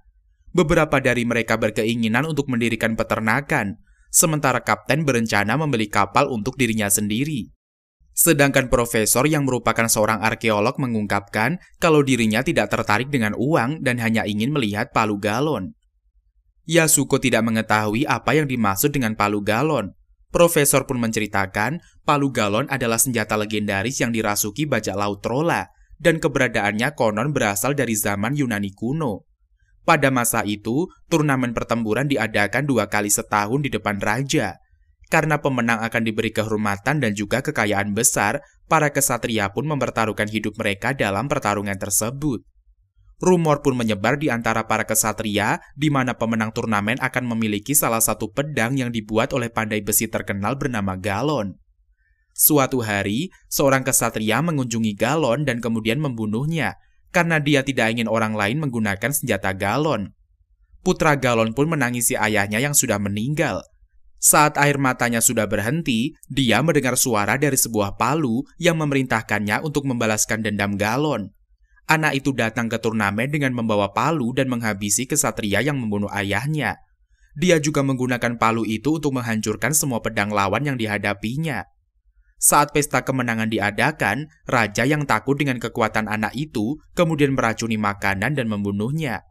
Beberapa dari mereka berkeinginan untuk mendirikan peternakan, sementara kapten berencana membeli kapal untuk dirinya sendiri. Sedangkan profesor yang merupakan seorang arkeolog mengungkapkan kalau dirinya tidak tertarik dengan uang dan hanya ingin melihat palu galon. Yasuko tidak mengetahui apa yang dimaksud dengan palu galon. Profesor pun menceritakan palu galon adalah senjata legendaris yang dirasuki bajak laut Trola dan keberadaannya konon berasal dari zaman Yunani kuno. Pada masa itu, turnamen pertempuran diadakan dua kali setahun di depan raja. Karena pemenang akan diberi kehormatan dan juga kekayaan besar, para kesatria pun mempertaruhkan hidup mereka dalam pertarungan tersebut. Rumor pun menyebar di antara para kesatria, di mana pemenang turnamen akan memiliki salah satu pedang yang dibuat oleh pandai besi terkenal bernama Galon. Suatu hari, seorang kesatria mengunjungi Galon dan kemudian membunuhnya, karena dia tidak ingin orang lain menggunakan senjata Galon. Putra Galon pun menangisi ayahnya yang sudah meninggal. Saat air matanya sudah berhenti, dia mendengar suara dari sebuah palu yang memerintahkannya untuk membalaskan dendam Galon. Anak itu datang ke turnamen dengan membawa palu dan menghabisi kesatria yang membunuh ayahnya. Dia juga menggunakan palu itu untuk menghancurkan semua pedang lawan yang dihadapinya. Saat pesta kemenangan diadakan, raja yang takut dengan kekuatan anak itu kemudian meracuni makanan dan membunuhnya.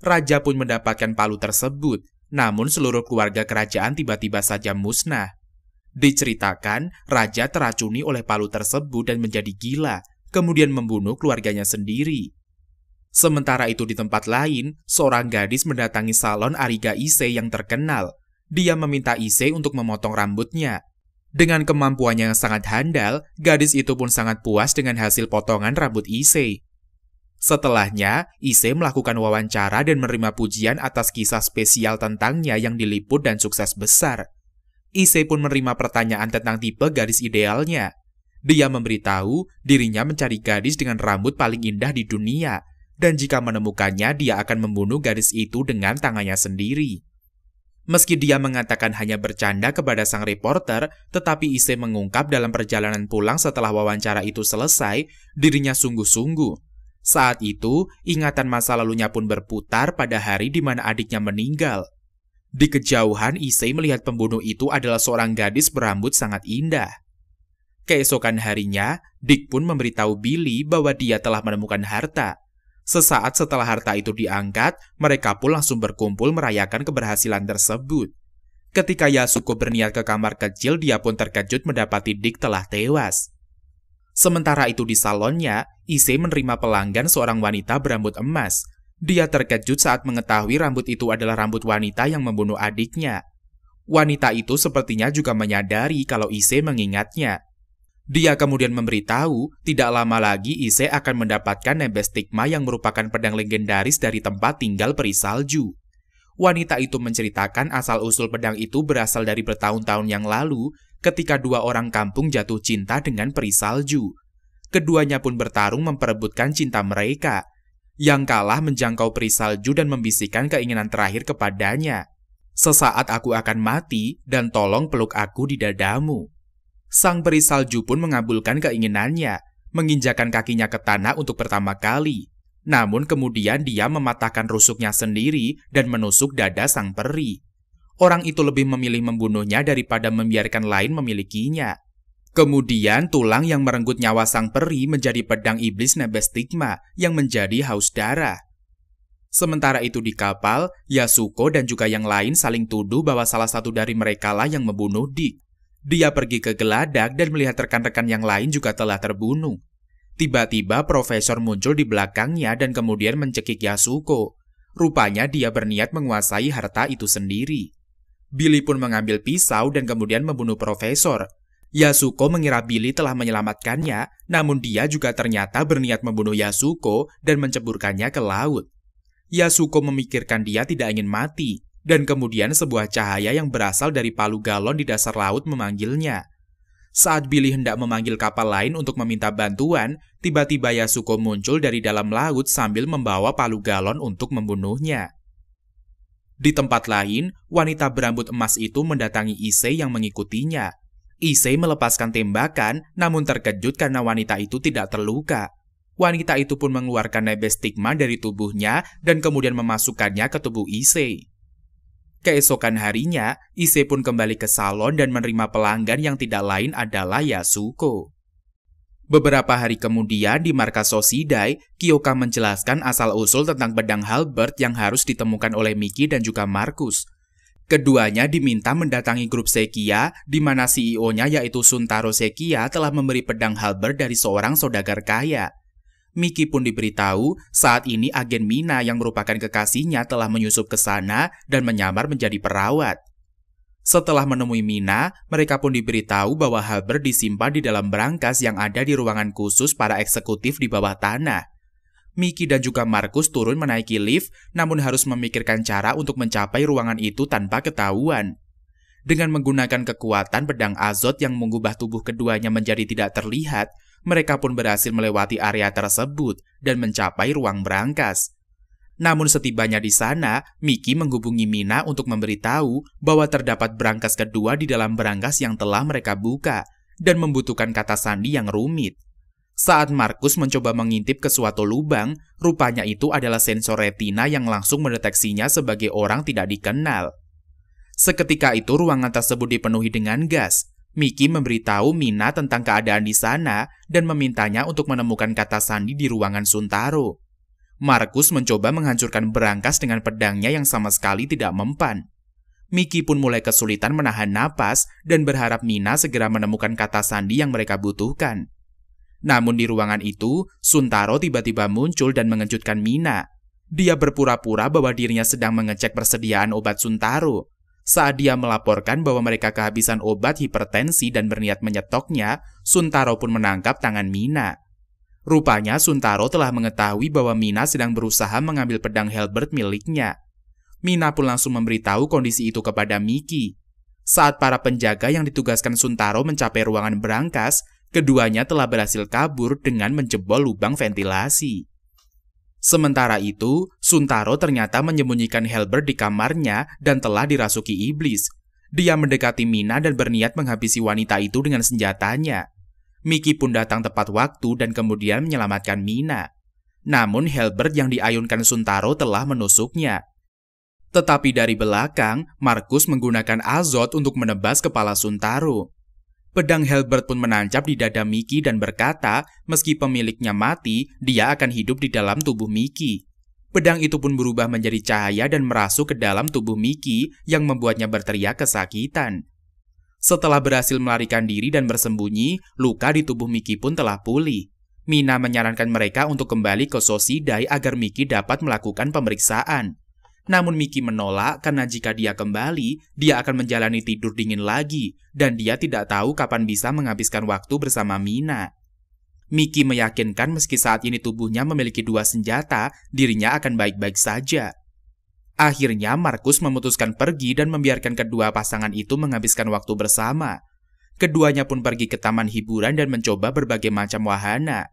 Raja pun mendapatkan palu tersebut, namun seluruh keluarga kerajaan tiba-tiba saja musnah. Diceritakan, raja teracuni oleh palu tersebut dan menjadi gila, kemudian membunuh keluarganya sendiri. Sementara itu di tempat lain, seorang gadis mendatangi salon Ariga Ise yang terkenal. Dia meminta Ise untuk memotong rambutnya, dengan kemampuannya yang sangat handal, gadis itu pun sangat puas dengan hasil potongan rambut Issei. Setelahnya, Issei melakukan wawancara dan menerima pujian atas kisah spesial tentangnya yang diliput dan sukses besar. Issei pun menerima pertanyaan tentang tipe gadis idealnya. Dia memberitahu dirinya mencari gadis dengan rambut paling indah di dunia, dan jika menemukannya dia akan membunuh gadis itu dengan tangannya sendiri. Meski dia mengatakan hanya bercanda kepada sang reporter, tetapi Ise mengungkap dalam perjalanan pulang setelah wawancara itu selesai, dirinya sungguh-sungguh. Saat itu, ingatan masa lalunya pun berputar pada hari di mana adiknya meninggal. Di kejauhan, Ise melihat pembunuh itu adalah seorang gadis berambut sangat indah. Keesokan harinya, Dick pun memberitahu Billy bahwa dia telah menemukan harta. Sesaat setelah harta itu diangkat, mereka pun langsung berkumpul merayakan keberhasilan tersebut. Ketika Yasuko berniat ke kamar kecil, dia pun terkejut mendapati Dick telah tewas. Sementara itu di salonnya, Issei menerima pelanggan seorang wanita berambut emas. Dia terkejut saat mengetahui rambut itu adalah rambut wanita yang membunuh adiknya. Wanita itu sepertinya juga menyadari kalau Issei mengingatnya. Dia kemudian memberitahu, tidak lama lagi Ise akan mendapatkan nebes stigma yang merupakan pedang legendaris dari tempat tinggal peri salju. Wanita itu menceritakan asal-usul pedang itu berasal dari bertahun-tahun yang lalu ketika dua orang kampung jatuh cinta dengan peri salju. Keduanya pun bertarung memperebutkan cinta mereka. Yang kalah menjangkau peri salju dan membisikkan keinginan terakhir kepadanya. Sesaat aku akan mati dan tolong peluk aku di dadamu sang peri salju pun mengabulkan keinginannya, menginjakan kakinya ke tanah untuk pertama kali. Namun kemudian dia mematahkan rusuknya sendiri dan menusuk dada sang peri. Orang itu lebih memilih membunuhnya daripada membiarkan lain memilikinya. Kemudian tulang yang merenggut nyawa sang peri menjadi pedang iblis nebestigma yang menjadi haus darah. Sementara itu di kapal, Yasuko dan juga yang lain saling tuduh bahwa salah satu dari merekalah yang membunuh Dick. Dia pergi ke geladak dan melihat rekan-rekan yang lain juga telah terbunuh. Tiba-tiba profesor muncul di belakangnya dan kemudian mencekik Yasuko. Rupanya dia berniat menguasai harta itu sendiri. Billy pun mengambil pisau dan kemudian membunuh profesor. Yasuko mengira Billy telah menyelamatkannya, namun dia juga ternyata berniat membunuh Yasuko dan menceburkannya ke laut. Yasuko memikirkan dia tidak ingin mati, dan kemudian sebuah cahaya yang berasal dari palu galon di dasar laut memanggilnya. Saat Billy hendak memanggil kapal lain untuk meminta bantuan, tiba-tiba Yasuko muncul dari dalam laut sambil membawa palu galon untuk membunuhnya. Di tempat lain, wanita berambut emas itu mendatangi Issei yang mengikutinya. Issei melepaskan tembakan, namun terkejut karena wanita itu tidak terluka. Wanita itu pun mengeluarkan nebes stigma dari tubuhnya dan kemudian memasukkannya ke tubuh Issei. Keesokan harinya, Ise pun kembali ke salon dan menerima pelanggan yang tidak lain adalah Yasuko. Beberapa hari kemudian di markas Sosidai, Kiyoka menjelaskan asal-usul tentang pedang Halbert yang harus ditemukan oleh Miki dan juga Markus. Keduanya diminta mendatangi grup Sekia, di mana CEO-nya yaitu Suntaro Sekia telah memberi pedang Halbert dari seorang saudagar kaya. Miki pun diberitahu saat ini agen Mina yang merupakan kekasihnya telah menyusup ke sana dan menyamar menjadi perawat. Setelah menemui Mina, mereka pun diberitahu bahwa Haber disimpan di dalam berangkas yang ada di ruangan khusus para eksekutif di bawah tanah. Miki dan juga Markus turun menaiki lift, namun harus memikirkan cara untuk mencapai ruangan itu tanpa ketahuan. Dengan menggunakan kekuatan pedang azot yang mengubah tubuh keduanya menjadi tidak terlihat, mereka pun berhasil melewati area tersebut dan mencapai ruang berangkas. Namun setibanya di sana, Miki menghubungi Mina untuk memberitahu bahwa terdapat berangkas kedua di dalam berangkas yang telah mereka buka dan membutuhkan kata sandi yang rumit. Saat Markus mencoba mengintip ke suatu lubang, rupanya itu adalah sensor retina yang langsung mendeteksinya sebagai orang tidak dikenal. Seketika itu ruangan tersebut dipenuhi dengan gas, Miki memberitahu Mina tentang keadaan di sana dan memintanya untuk menemukan kata sandi di ruangan Suntaro. Markus mencoba menghancurkan berangkas dengan pedangnya yang sama sekali tidak mempan. Miki pun mulai kesulitan menahan napas dan berharap Mina segera menemukan kata sandi yang mereka butuhkan. Namun di ruangan itu, Suntaro tiba-tiba muncul dan mengejutkan Mina. Dia berpura-pura bahwa dirinya sedang mengecek persediaan obat Suntaro, saat dia melaporkan bahwa mereka kehabisan obat hipertensi dan berniat menyetoknya, Suntaro pun menangkap tangan Mina. Rupanya Suntaro telah mengetahui bahwa Mina sedang berusaha mengambil pedang Helbert miliknya. Mina pun langsung memberitahu kondisi itu kepada Miki. Saat para penjaga yang ditugaskan Suntaro mencapai ruangan berangkas, keduanya telah berhasil kabur dengan menjebol lubang ventilasi. Sementara itu, Suntaro ternyata menyembunyikan Helbert di kamarnya dan telah dirasuki iblis. Dia mendekati Mina dan berniat menghabisi wanita itu dengan senjatanya. Miki pun datang tepat waktu dan kemudian menyelamatkan Mina. Namun Helbert yang diayunkan Suntaro telah menusuknya. Tetapi dari belakang, Markus menggunakan Azot untuk menebas kepala Suntaro. Pedang Helbert pun menancap di dada Miki dan berkata, meski pemiliknya mati, dia akan hidup di dalam tubuh Miki. Pedang itu pun berubah menjadi cahaya dan merasuk ke dalam tubuh Miki yang membuatnya berteriak kesakitan. Setelah berhasil melarikan diri dan bersembunyi, luka di tubuh Miki pun telah pulih. Mina menyarankan mereka untuk kembali ke Sosidai agar Miki dapat melakukan pemeriksaan. Namun Miki menolak karena jika dia kembali, dia akan menjalani tidur dingin lagi dan dia tidak tahu kapan bisa menghabiskan waktu bersama Mina. Miki meyakinkan meski saat ini tubuhnya memiliki dua senjata, dirinya akan baik-baik saja. Akhirnya Markus memutuskan pergi dan membiarkan kedua pasangan itu menghabiskan waktu bersama. Keduanya pun pergi ke taman hiburan dan mencoba berbagai macam wahana.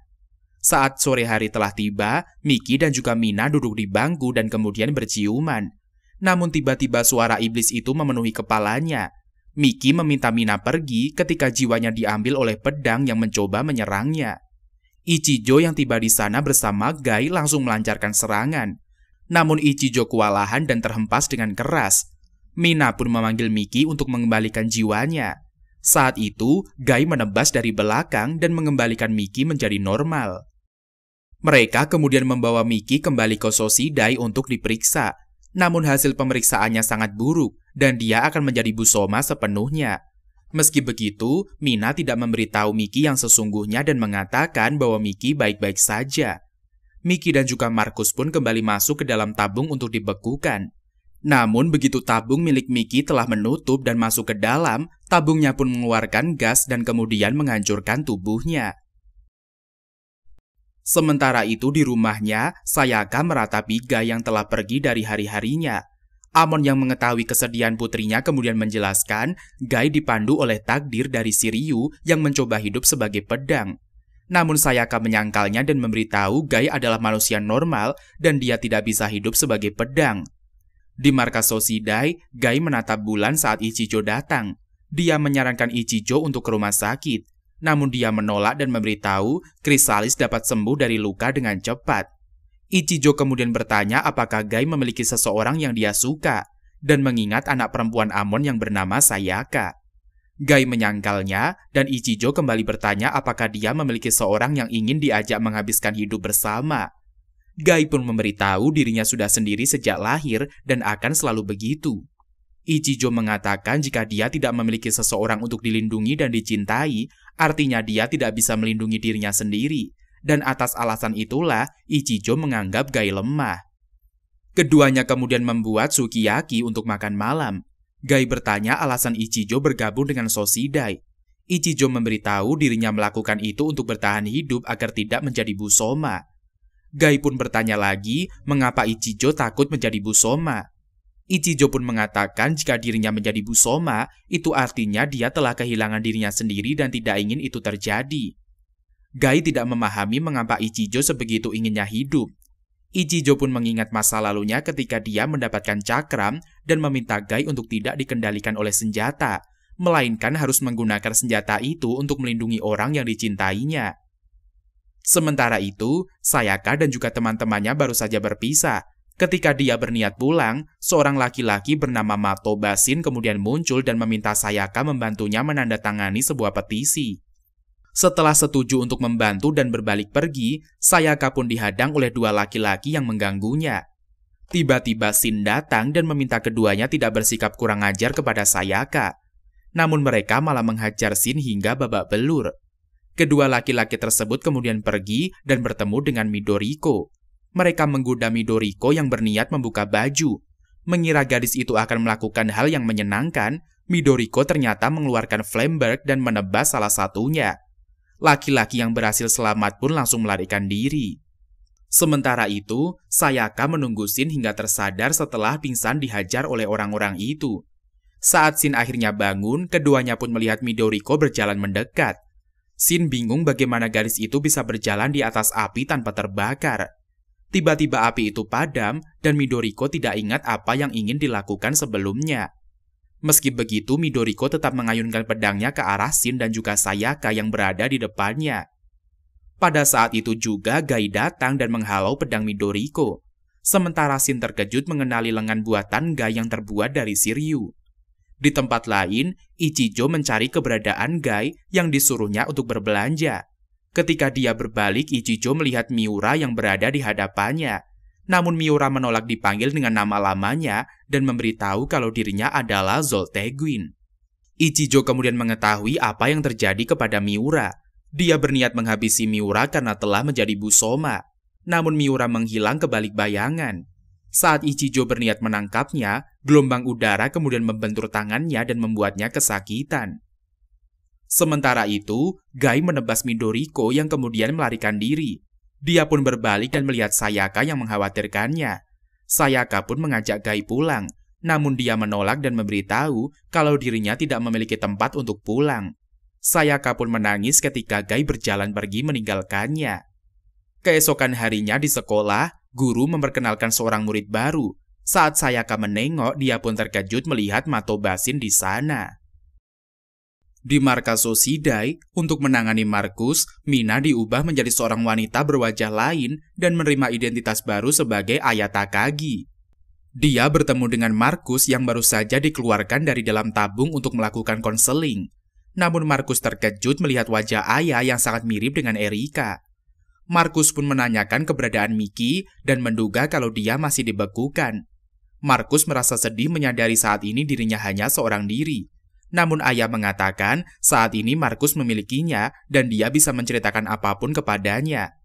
Saat sore hari telah tiba, Miki dan juga Mina duduk di bangku dan kemudian berciuman. Namun tiba-tiba suara iblis itu memenuhi kepalanya. Miki meminta Mina pergi ketika jiwanya diambil oleh pedang yang mencoba menyerangnya. Ichijo yang tiba di sana bersama Gai langsung melancarkan serangan. Namun Ichijo kewalahan dan terhempas dengan keras. Mina pun memanggil Miki untuk mengembalikan jiwanya. Saat itu, Gai menebas dari belakang dan mengembalikan Miki menjadi normal. Mereka kemudian membawa Miki kembali ke Sosidai untuk diperiksa. Namun hasil pemeriksaannya sangat buruk dan dia akan menjadi busoma sepenuhnya. Meski begitu, Mina tidak memberitahu Miki yang sesungguhnya dan mengatakan bahwa Miki baik-baik saja. Miki dan juga Markus pun kembali masuk ke dalam tabung untuk dibekukan. Namun begitu tabung milik Miki telah menutup dan masuk ke dalam, tabungnya pun mengeluarkan gas dan kemudian menghancurkan tubuhnya. Sementara itu di rumahnya, Sayaka meratapi Ga yang telah pergi dari hari-harinya. Amon yang mengetahui kesedihan putrinya kemudian menjelaskan, Gai dipandu oleh takdir dari Siriu yang mencoba hidup sebagai pedang. Namun Sayaka menyangkalnya dan memberitahu Gai adalah manusia normal dan dia tidak bisa hidup sebagai pedang. Di markas Sosidai, Gai menatap bulan saat Ichijo datang. Dia menyarankan Ichijo untuk ke rumah sakit, namun dia menolak dan memberitahu Krisalis dapat sembuh dari luka dengan cepat. Ichijo kemudian bertanya apakah Gai memiliki seseorang yang dia suka dan mengingat anak perempuan Amon yang bernama Sayaka. Gai menyangkalnya dan Ichijo kembali bertanya apakah dia memiliki seorang yang ingin diajak menghabiskan hidup bersama. Gai pun memberitahu dirinya sudah sendiri sejak lahir dan akan selalu begitu. Ichijo mengatakan jika dia tidak memiliki seseorang untuk dilindungi dan dicintai, artinya dia tidak bisa melindungi dirinya sendiri. Dan atas alasan itulah, Ichijo menganggap Gai lemah. Keduanya kemudian membuat sukiyaki untuk makan malam. Gai bertanya alasan Ichijo bergabung dengan Sosidai. Ichijo memberitahu dirinya melakukan itu untuk bertahan hidup agar tidak menjadi busoma. Gai pun bertanya lagi mengapa Ichijo takut menjadi busoma. Ichijo pun mengatakan jika dirinya menjadi Busoma, itu artinya dia telah kehilangan dirinya sendiri dan tidak ingin itu terjadi. Gai tidak memahami mengapa Ichijo sebegitu inginnya hidup. Ichijo pun mengingat masa lalunya ketika dia mendapatkan cakram dan meminta Gai untuk tidak dikendalikan oleh senjata, melainkan harus menggunakan senjata itu untuk melindungi orang yang dicintainya. Sementara itu, Sayaka dan juga teman-temannya baru saja berpisah, Ketika dia berniat pulang, seorang laki-laki bernama Mato Basin kemudian muncul dan meminta Sayaka membantunya menandatangani sebuah petisi. Setelah setuju untuk membantu dan berbalik pergi, Sayaka pun dihadang oleh dua laki-laki yang mengganggunya. Tiba-tiba Sin datang dan meminta keduanya tidak bersikap kurang ajar kepada Sayaka. Namun mereka malah menghajar Sin hingga babak belur. Kedua laki-laki tersebut kemudian pergi dan bertemu dengan Midoriko, mereka menggoda Midoriko yang berniat membuka baju. Mengira gadis itu akan melakukan hal yang menyenangkan, Midoriko ternyata mengeluarkan Flamberg dan menebas salah satunya. Laki-laki yang berhasil selamat pun langsung melarikan diri. Sementara itu, Sayaka menunggu sin hingga tersadar setelah pingsan dihajar oleh orang-orang itu. Saat sin akhirnya bangun, keduanya pun melihat Midoriko berjalan mendekat. Sin bingung bagaimana gadis itu bisa berjalan di atas api tanpa terbakar. Tiba-tiba api itu padam dan Midoriko tidak ingat apa yang ingin dilakukan sebelumnya. Meski begitu, Midoriko tetap mengayunkan pedangnya ke arah Shin dan juga Sayaka yang berada di depannya. Pada saat itu juga Gai datang dan menghalau pedang Midoriko. Sementara Shin terkejut mengenali lengan buatan Gai yang terbuat dari Siryu. Di tempat lain, Ichijo mencari keberadaan Gai yang disuruhnya untuk berbelanja. Ketika dia berbalik, Ichijo melihat Miura yang berada di hadapannya. Namun Miura menolak dipanggil dengan nama lamanya dan memberitahu kalau dirinya adalah Zolteguin. Ichijo kemudian mengetahui apa yang terjadi kepada Miura. Dia berniat menghabisi Miura karena telah menjadi busoma. Namun Miura menghilang ke balik bayangan. Saat Ichijo berniat menangkapnya, gelombang udara kemudian membentur tangannya dan membuatnya kesakitan. Sementara itu, Guy menebas Midoriko yang kemudian melarikan diri. Dia pun berbalik dan melihat Sayaka yang mengkhawatirkannya. Sayaka pun mengajak Guy pulang, namun dia menolak dan memberitahu kalau dirinya tidak memiliki tempat untuk pulang. Sayaka pun menangis ketika Guy berjalan pergi meninggalkannya. Keesokan harinya di sekolah, guru memperkenalkan seorang murid baru. Saat Sayaka menengok, dia pun terkejut melihat Mato Basin di sana. Di markas Sosidai, untuk menangani Markus, Mina diubah menjadi seorang wanita berwajah lain dan menerima identitas baru sebagai Ayatakagi. Dia bertemu dengan Markus yang baru saja dikeluarkan dari dalam tabung untuk melakukan konseling. Namun Markus terkejut melihat wajah Ayah yang sangat mirip dengan Erika. Markus pun menanyakan keberadaan Miki dan menduga kalau dia masih dibekukan. Markus merasa sedih menyadari saat ini dirinya hanya seorang diri namun ayah mengatakan saat ini Markus memilikinya dan dia bisa menceritakan apapun kepadanya.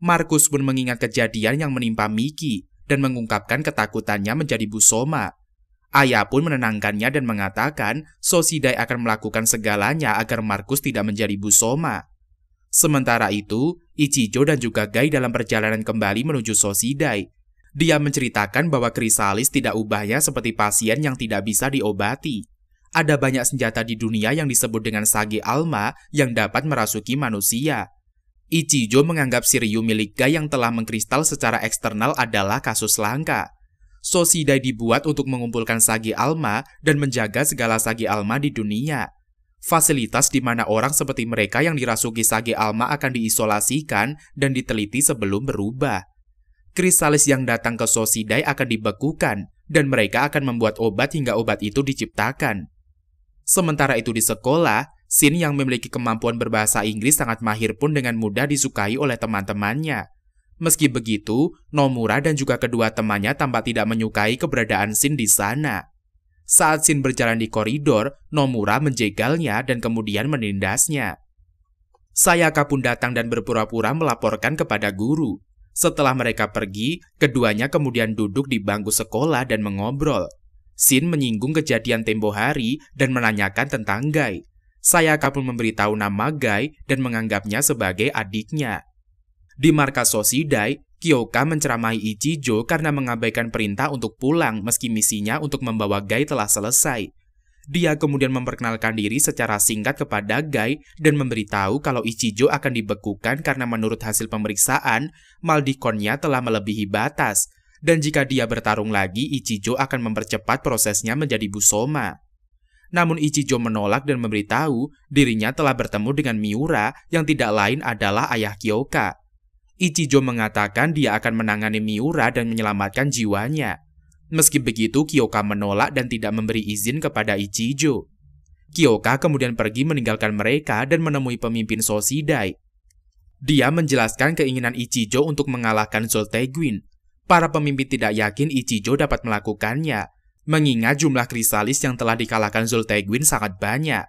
Markus pun mengingat kejadian yang menimpa Miki dan mengungkapkan ketakutannya menjadi busoma. Ayah pun menenangkannya dan mengatakan Sosidai akan melakukan segalanya agar Markus tidak menjadi busoma. Sementara itu, Ichijo dan juga Gai dalam perjalanan kembali menuju Sosidai. Dia menceritakan bahwa Krisalis tidak ubahnya seperti pasien yang tidak bisa diobati. Ada banyak senjata di dunia yang disebut dengan Sage Alma yang dapat merasuki manusia. Ichijo menganggap Siriu milik Gai yang telah mengkristal secara eksternal adalah kasus langka. Sosidai dibuat untuk mengumpulkan Sage Alma dan menjaga segala Sage Alma di dunia. Fasilitas di mana orang seperti mereka yang dirasuki Sage Alma akan diisolasikan dan diteliti sebelum berubah. Kristalis yang datang ke Sosidai akan dibekukan, dan mereka akan membuat obat hingga obat itu diciptakan. Sementara itu di sekolah, Sin yang memiliki kemampuan berbahasa Inggris sangat mahir pun dengan mudah disukai oleh teman-temannya. Meski begitu, Nomura dan juga kedua temannya tampak tidak menyukai keberadaan Sin di sana. Saat Sin berjalan di koridor, Nomura menjegalnya dan kemudian menindasnya. Sayaka pun datang dan berpura-pura melaporkan kepada guru. Setelah mereka pergi, keduanya kemudian duduk di bangku sekolah dan mengobrol. Sin menyinggung kejadian tempo hari dan menanyakan tentang Guy. Saya pun memberitahu nama Guy dan menganggapnya sebagai adiknya. Di markas Sosidai, Kyoka menceramahi Ichijo karena mengabaikan perintah untuk pulang meski misinya untuk membawa Guy telah selesai. Dia kemudian memperkenalkan diri secara singkat kepada Guy dan memberitahu kalau Ichijo akan dibekukan karena menurut hasil pemeriksaan, maldikonnya telah melebihi batas – dan jika dia bertarung lagi, Ichijo akan mempercepat prosesnya menjadi Busoma. Namun Ichijo menolak dan memberitahu dirinya telah bertemu dengan Miura yang tidak lain adalah ayah Kyoka. Ichijo mengatakan dia akan menangani Miura dan menyelamatkan jiwanya. Meski begitu, Kyoka menolak dan tidak memberi izin kepada Ichijo. Kyoka kemudian pergi meninggalkan mereka dan menemui pemimpin Sosidai. Dia menjelaskan keinginan Ichijo untuk mengalahkan Zolteguin, para pemimpin tidak yakin Ichijo dapat melakukannya, mengingat jumlah krisalis yang telah dikalahkan Zulteguin sangat banyak.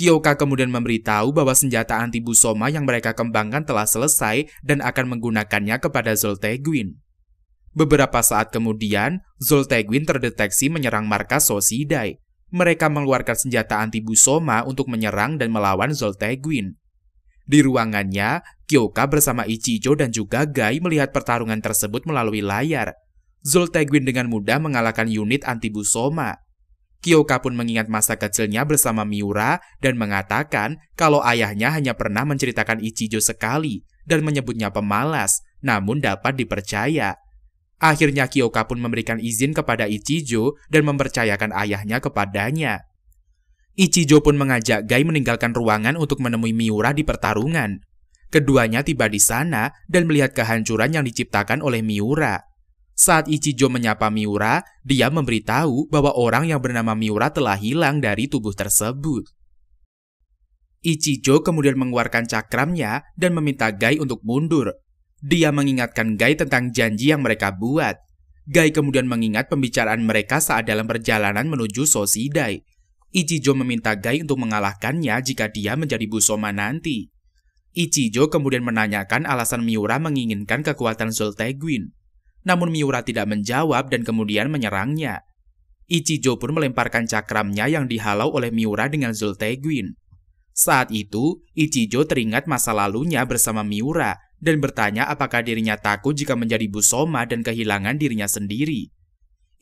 Kyoka kemudian memberitahu bahwa senjata anti busoma yang mereka kembangkan telah selesai dan akan menggunakannya kepada Zolteguin. Beberapa saat kemudian, Zolteguin terdeteksi menyerang markas Sosidai. Mereka mengeluarkan senjata anti busoma untuk menyerang dan melawan Zolteguin. Di ruangannya, Kyoka bersama Ichijo dan juga Gai melihat pertarungan tersebut melalui layar. Zulteguin dengan mudah mengalahkan unit anti-busoma. Kyoka pun mengingat masa kecilnya bersama Miura dan mengatakan kalau ayahnya hanya pernah menceritakan Ichijo sekali dan menyebutnya pemalas, namun dapat dipercaya. Akhirnya Kyoka pun memberikan izin kepada Ichijo dan mempercayakan ayahnya kepadanya. Ichijo pun mengajak Gai meninggalkan ruangan untuk menemui Miura di pertarungan. Keduanya tiba di sana dan melihat kehancuran yang diciptakan oleh Miura. Saat Ichijo menyapa Miura, dia memberitahu bahwa orang yang bernama Miura telah hilang dari tubuh tersebut. Ichijo kemudian mengeluarkan cakramnya dan meminta Gai untuk mundur. Dia mengingatkan Gai tentang janji yang mereka buat. Gai kemudian mengingat pembicaraan mereka saat dalam perjalanan menuju Sosidai, Ichijo meminta Gai untuk mengalahkannya jika dia menjadi Busoma nanti. Ichijo kemudian menanyakan alasan Miura menginginkan kekuatan Zulteguin. Namun Miura tidak menjawab dan kemudian menyerangnya. Ichijo pun melemparkan cakramnya yang dihalau oleh Miura dengan Zulteguin. Saat itu, Ichijo teringat masa lalunya bersama Miura dan bertanya apakah dirinya takut jika menjadi Busoma dan kehilangan dirinya sendiri.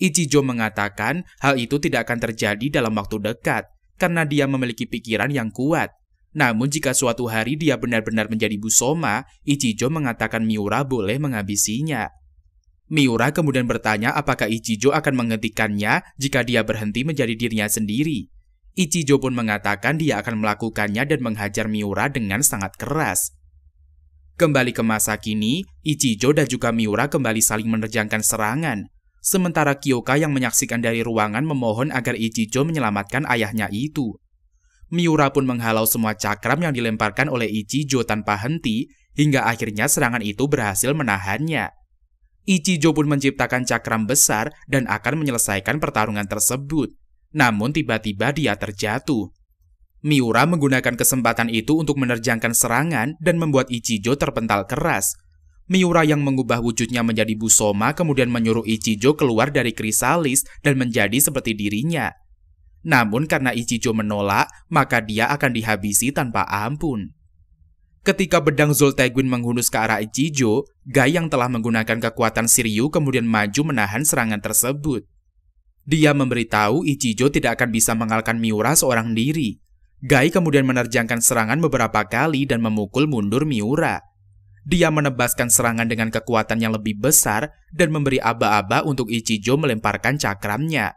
Ichijo mengatakan hal itu tidak akan terjadi dalam waktu dekat karena dia memiliki pikiran yang kuat. Namun jika suatu hari dia benar-benar menjadi Busoma, Ichijo mengatakan Miura boleh menghabisinya. Miura kemudian bertanya apakah Ichijo akan menghentikannya jika dia berhenti menjadi dirinya sendiri. Ichijo pun mengatakan dia akan melakukannya dan menghajar Miura dengan sangat keras. Kembali ke masa kini, Ichijo dan juga Miura kembali saling menerjangkan serangan. Sementara Kyoka yang menyaksikan dari ruangan memohon agar Ichijo menyelamatkan ayahnya itu. Miura pun menghalau semua cakram yang dilemparkan oleh Ichijo tanpa henti hingga akhirnya serangan itu berhasil menahannya. Ichijo pun menciptakan cakram besar dan akan menyelesaikan pertarungan tersebut. Namun tiba-tiba dia terjatuh. Miura menggunakan kesempatan itu untuk menerjangkan serangan dan membuat Ichijo terpental keras, Miura yang mengubah wujudnya menjadi Busoma kemudian menyuruh Ichijo keluar dari krisalis dan menjadi seperti dirinya. Namun karena Ichijo menolak, maka dia akan dihabisi tanpa ampun. Ketika bedang Zolteguin menghunus ke arah Ichijo, Gai yang telah menggunakan kekuatan Siryu kemudian maju menahan serangan tersebut. Dia memberitahu Ichijo tidak akan bisa mengalahkan Miura seorang diri. Gai kemudian menerjangkan serangan beberapa kali dan memukul mundur Miura. Dia menebaskan serangan dengan kekuatan yang lebih besar dan memberi aba-aba untuk Ichijo melemparkan cakramnya.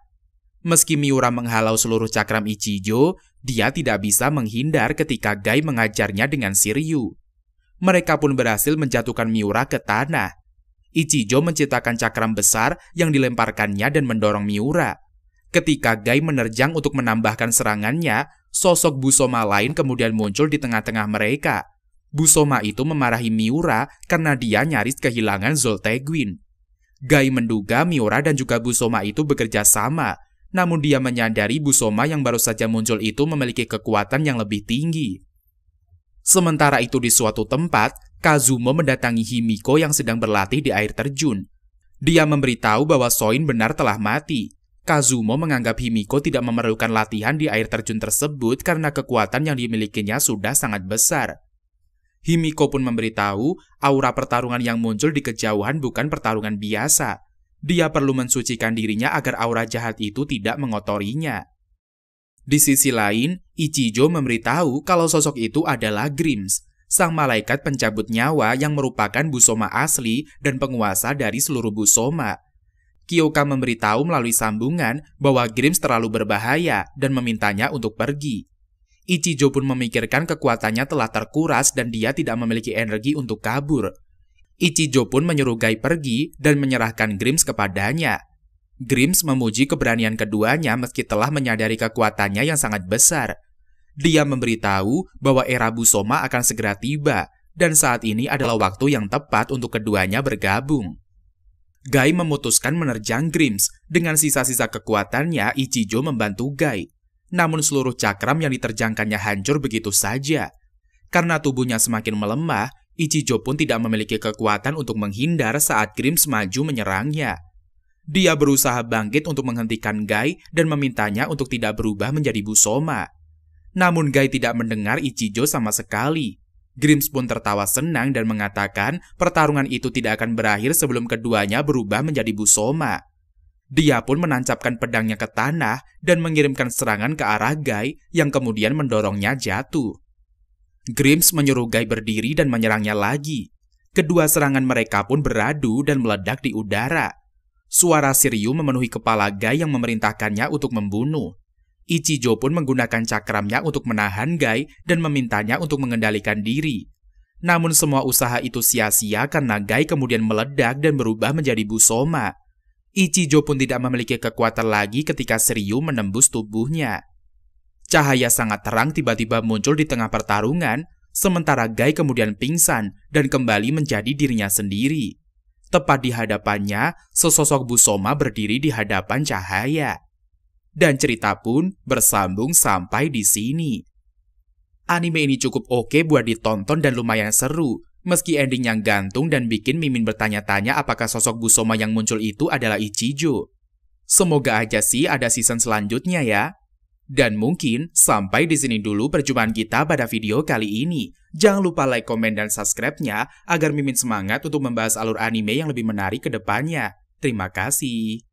Meski Miura menghalau seluruh cakram Ichijo, dia tidak bisa menghindar ketika Gai mengajarnya dengan Siryu. Mereka pun berhasil menjatuhkan Miura ke tanah. Ichijo menciptakan cakram besar yang dilemparkannya dan mendorong Miura. Ketika Gai menerjang untuk menambahkan serangannya, sosok Busoma lain kemudian muncul di tengah-tengah mereka. Busoma itu memarahi Miura karena dia nyaris kehilangan Zolteguin. Gai menduga Miura dan juga Busoma itu bekerja sama, namun dia menyadari Busoma yang baru saja muncul itu memiliki kekuatan yang lebih tinggi. Sementara itu di suatu tempat, Kazumo mendatangi Himiko yang sedang berlatih di air terjun. Dia memberitahu bahwa Soin benar telah mati. Kazumo menganggap Himiko tidak memerlukan latihan di air terjun tersebut karena kekuatan yang dimilikinya sudah sangat besar. Himiko pun memberitahu aura pertarungan yang muncul di kejauhan bukan pertarungan biasa. Dia perlu mensucikan dirinya agar aura jahat itu tidak mengotorinya. Di sisi lain, Ichijo memberitahu kalau sosok itu adalah Grims, sang malaikat pencabut nyawa yang merupakan Busoma asli dan penguasa dari seluruh Busoma. Kyoka memberitahu melalui sambungan bahwa Grims terlalu berbahaya dan memintanya untuk pergi. Ichijo pun memikirkan kekuatannya telah terkuras dan dia tidak memiliki energi untuk kabur. Ichijo pun menyuruh Gai pergi dan menyerahkan Grims kepadanya. Grims memuji keberanian keduanya meski telah menyadari kekuatannya yang sangat besar. Dia memberitahu bahwa era Busoma akan segera tiba, dan saat ini adalah waktu yang tepat untuk keduanya bergabung. Gai memutuskan menerjang Grims. Dengan sisa-sisa kekuatannya, Ichijo membantu Gai namun seluruh cakram yang diterjangkannya hancur begitu saja. Karena tubuhnya semakin melemah, Ichijo pun tidak memiliki kekuatan untuk menghindar saat Grims maju menyerangnya. Dia berusaha bangkit untuk menghentikan Gai dan memintanya untuk tidak berubah menjadi Busoma. Namun Gai tidak mendengar Ichijo sama sekali. Grims pun tertawa senang dan mengatakan pertarungan itu tidak akan berakhir sebelum keduanya berubah menjadi Busoma. Dia pun menancapkan pedangnya ke tanah dan mengirimkan serangan ke arah Guy yang kemudian mendorongnya jatuh. Grims menyuruh Guy berdiri dan menyerangnya lagi. Kedua serangan mereka pun beradu dan meledak di udara. Suara Siryu memenuhi kepala Guy yang memerintahkannya untuk membunuh. Ichijo pun menggunakan cakramnya untuk menahan Guy dan memintanya untuk mengendalikan diri. Namun semua usaha itu sia-sia karena Guy kemudian meledak dan berubah menjadi Busoma. Ichijo pun tidak memiliki kekuatan lagi ketika Siryu menembus tubuhnya. Cahaya sangat terang tiba-tiba muncul di tengah pertarungan, sementara Gai kemudian pingsan dan kembali menjadi dirinya sendiri. Tepat di hadapannya, sesosok Busoma berdiri di hadapan cahaya. Dan cerita pun bersambung sampai di sini. Anime ini cukup oke buat ditonton dan lumayan seru, Meski ending yang gantung dan bikin Mimin bertanya-tanya apakah sosok Busoma yang muncul itu adalah Ichijo. Semoga aja sih ada season selanjutnya ya. Dan mungkin sampai di sini dulu perjumpaan kita pada video kali ini. Jangan lupa like, komen, dan subscribe-nya agar Mimin semangat untuk membahas alur anime yang lebih menarik ke depannya. Terima kasih.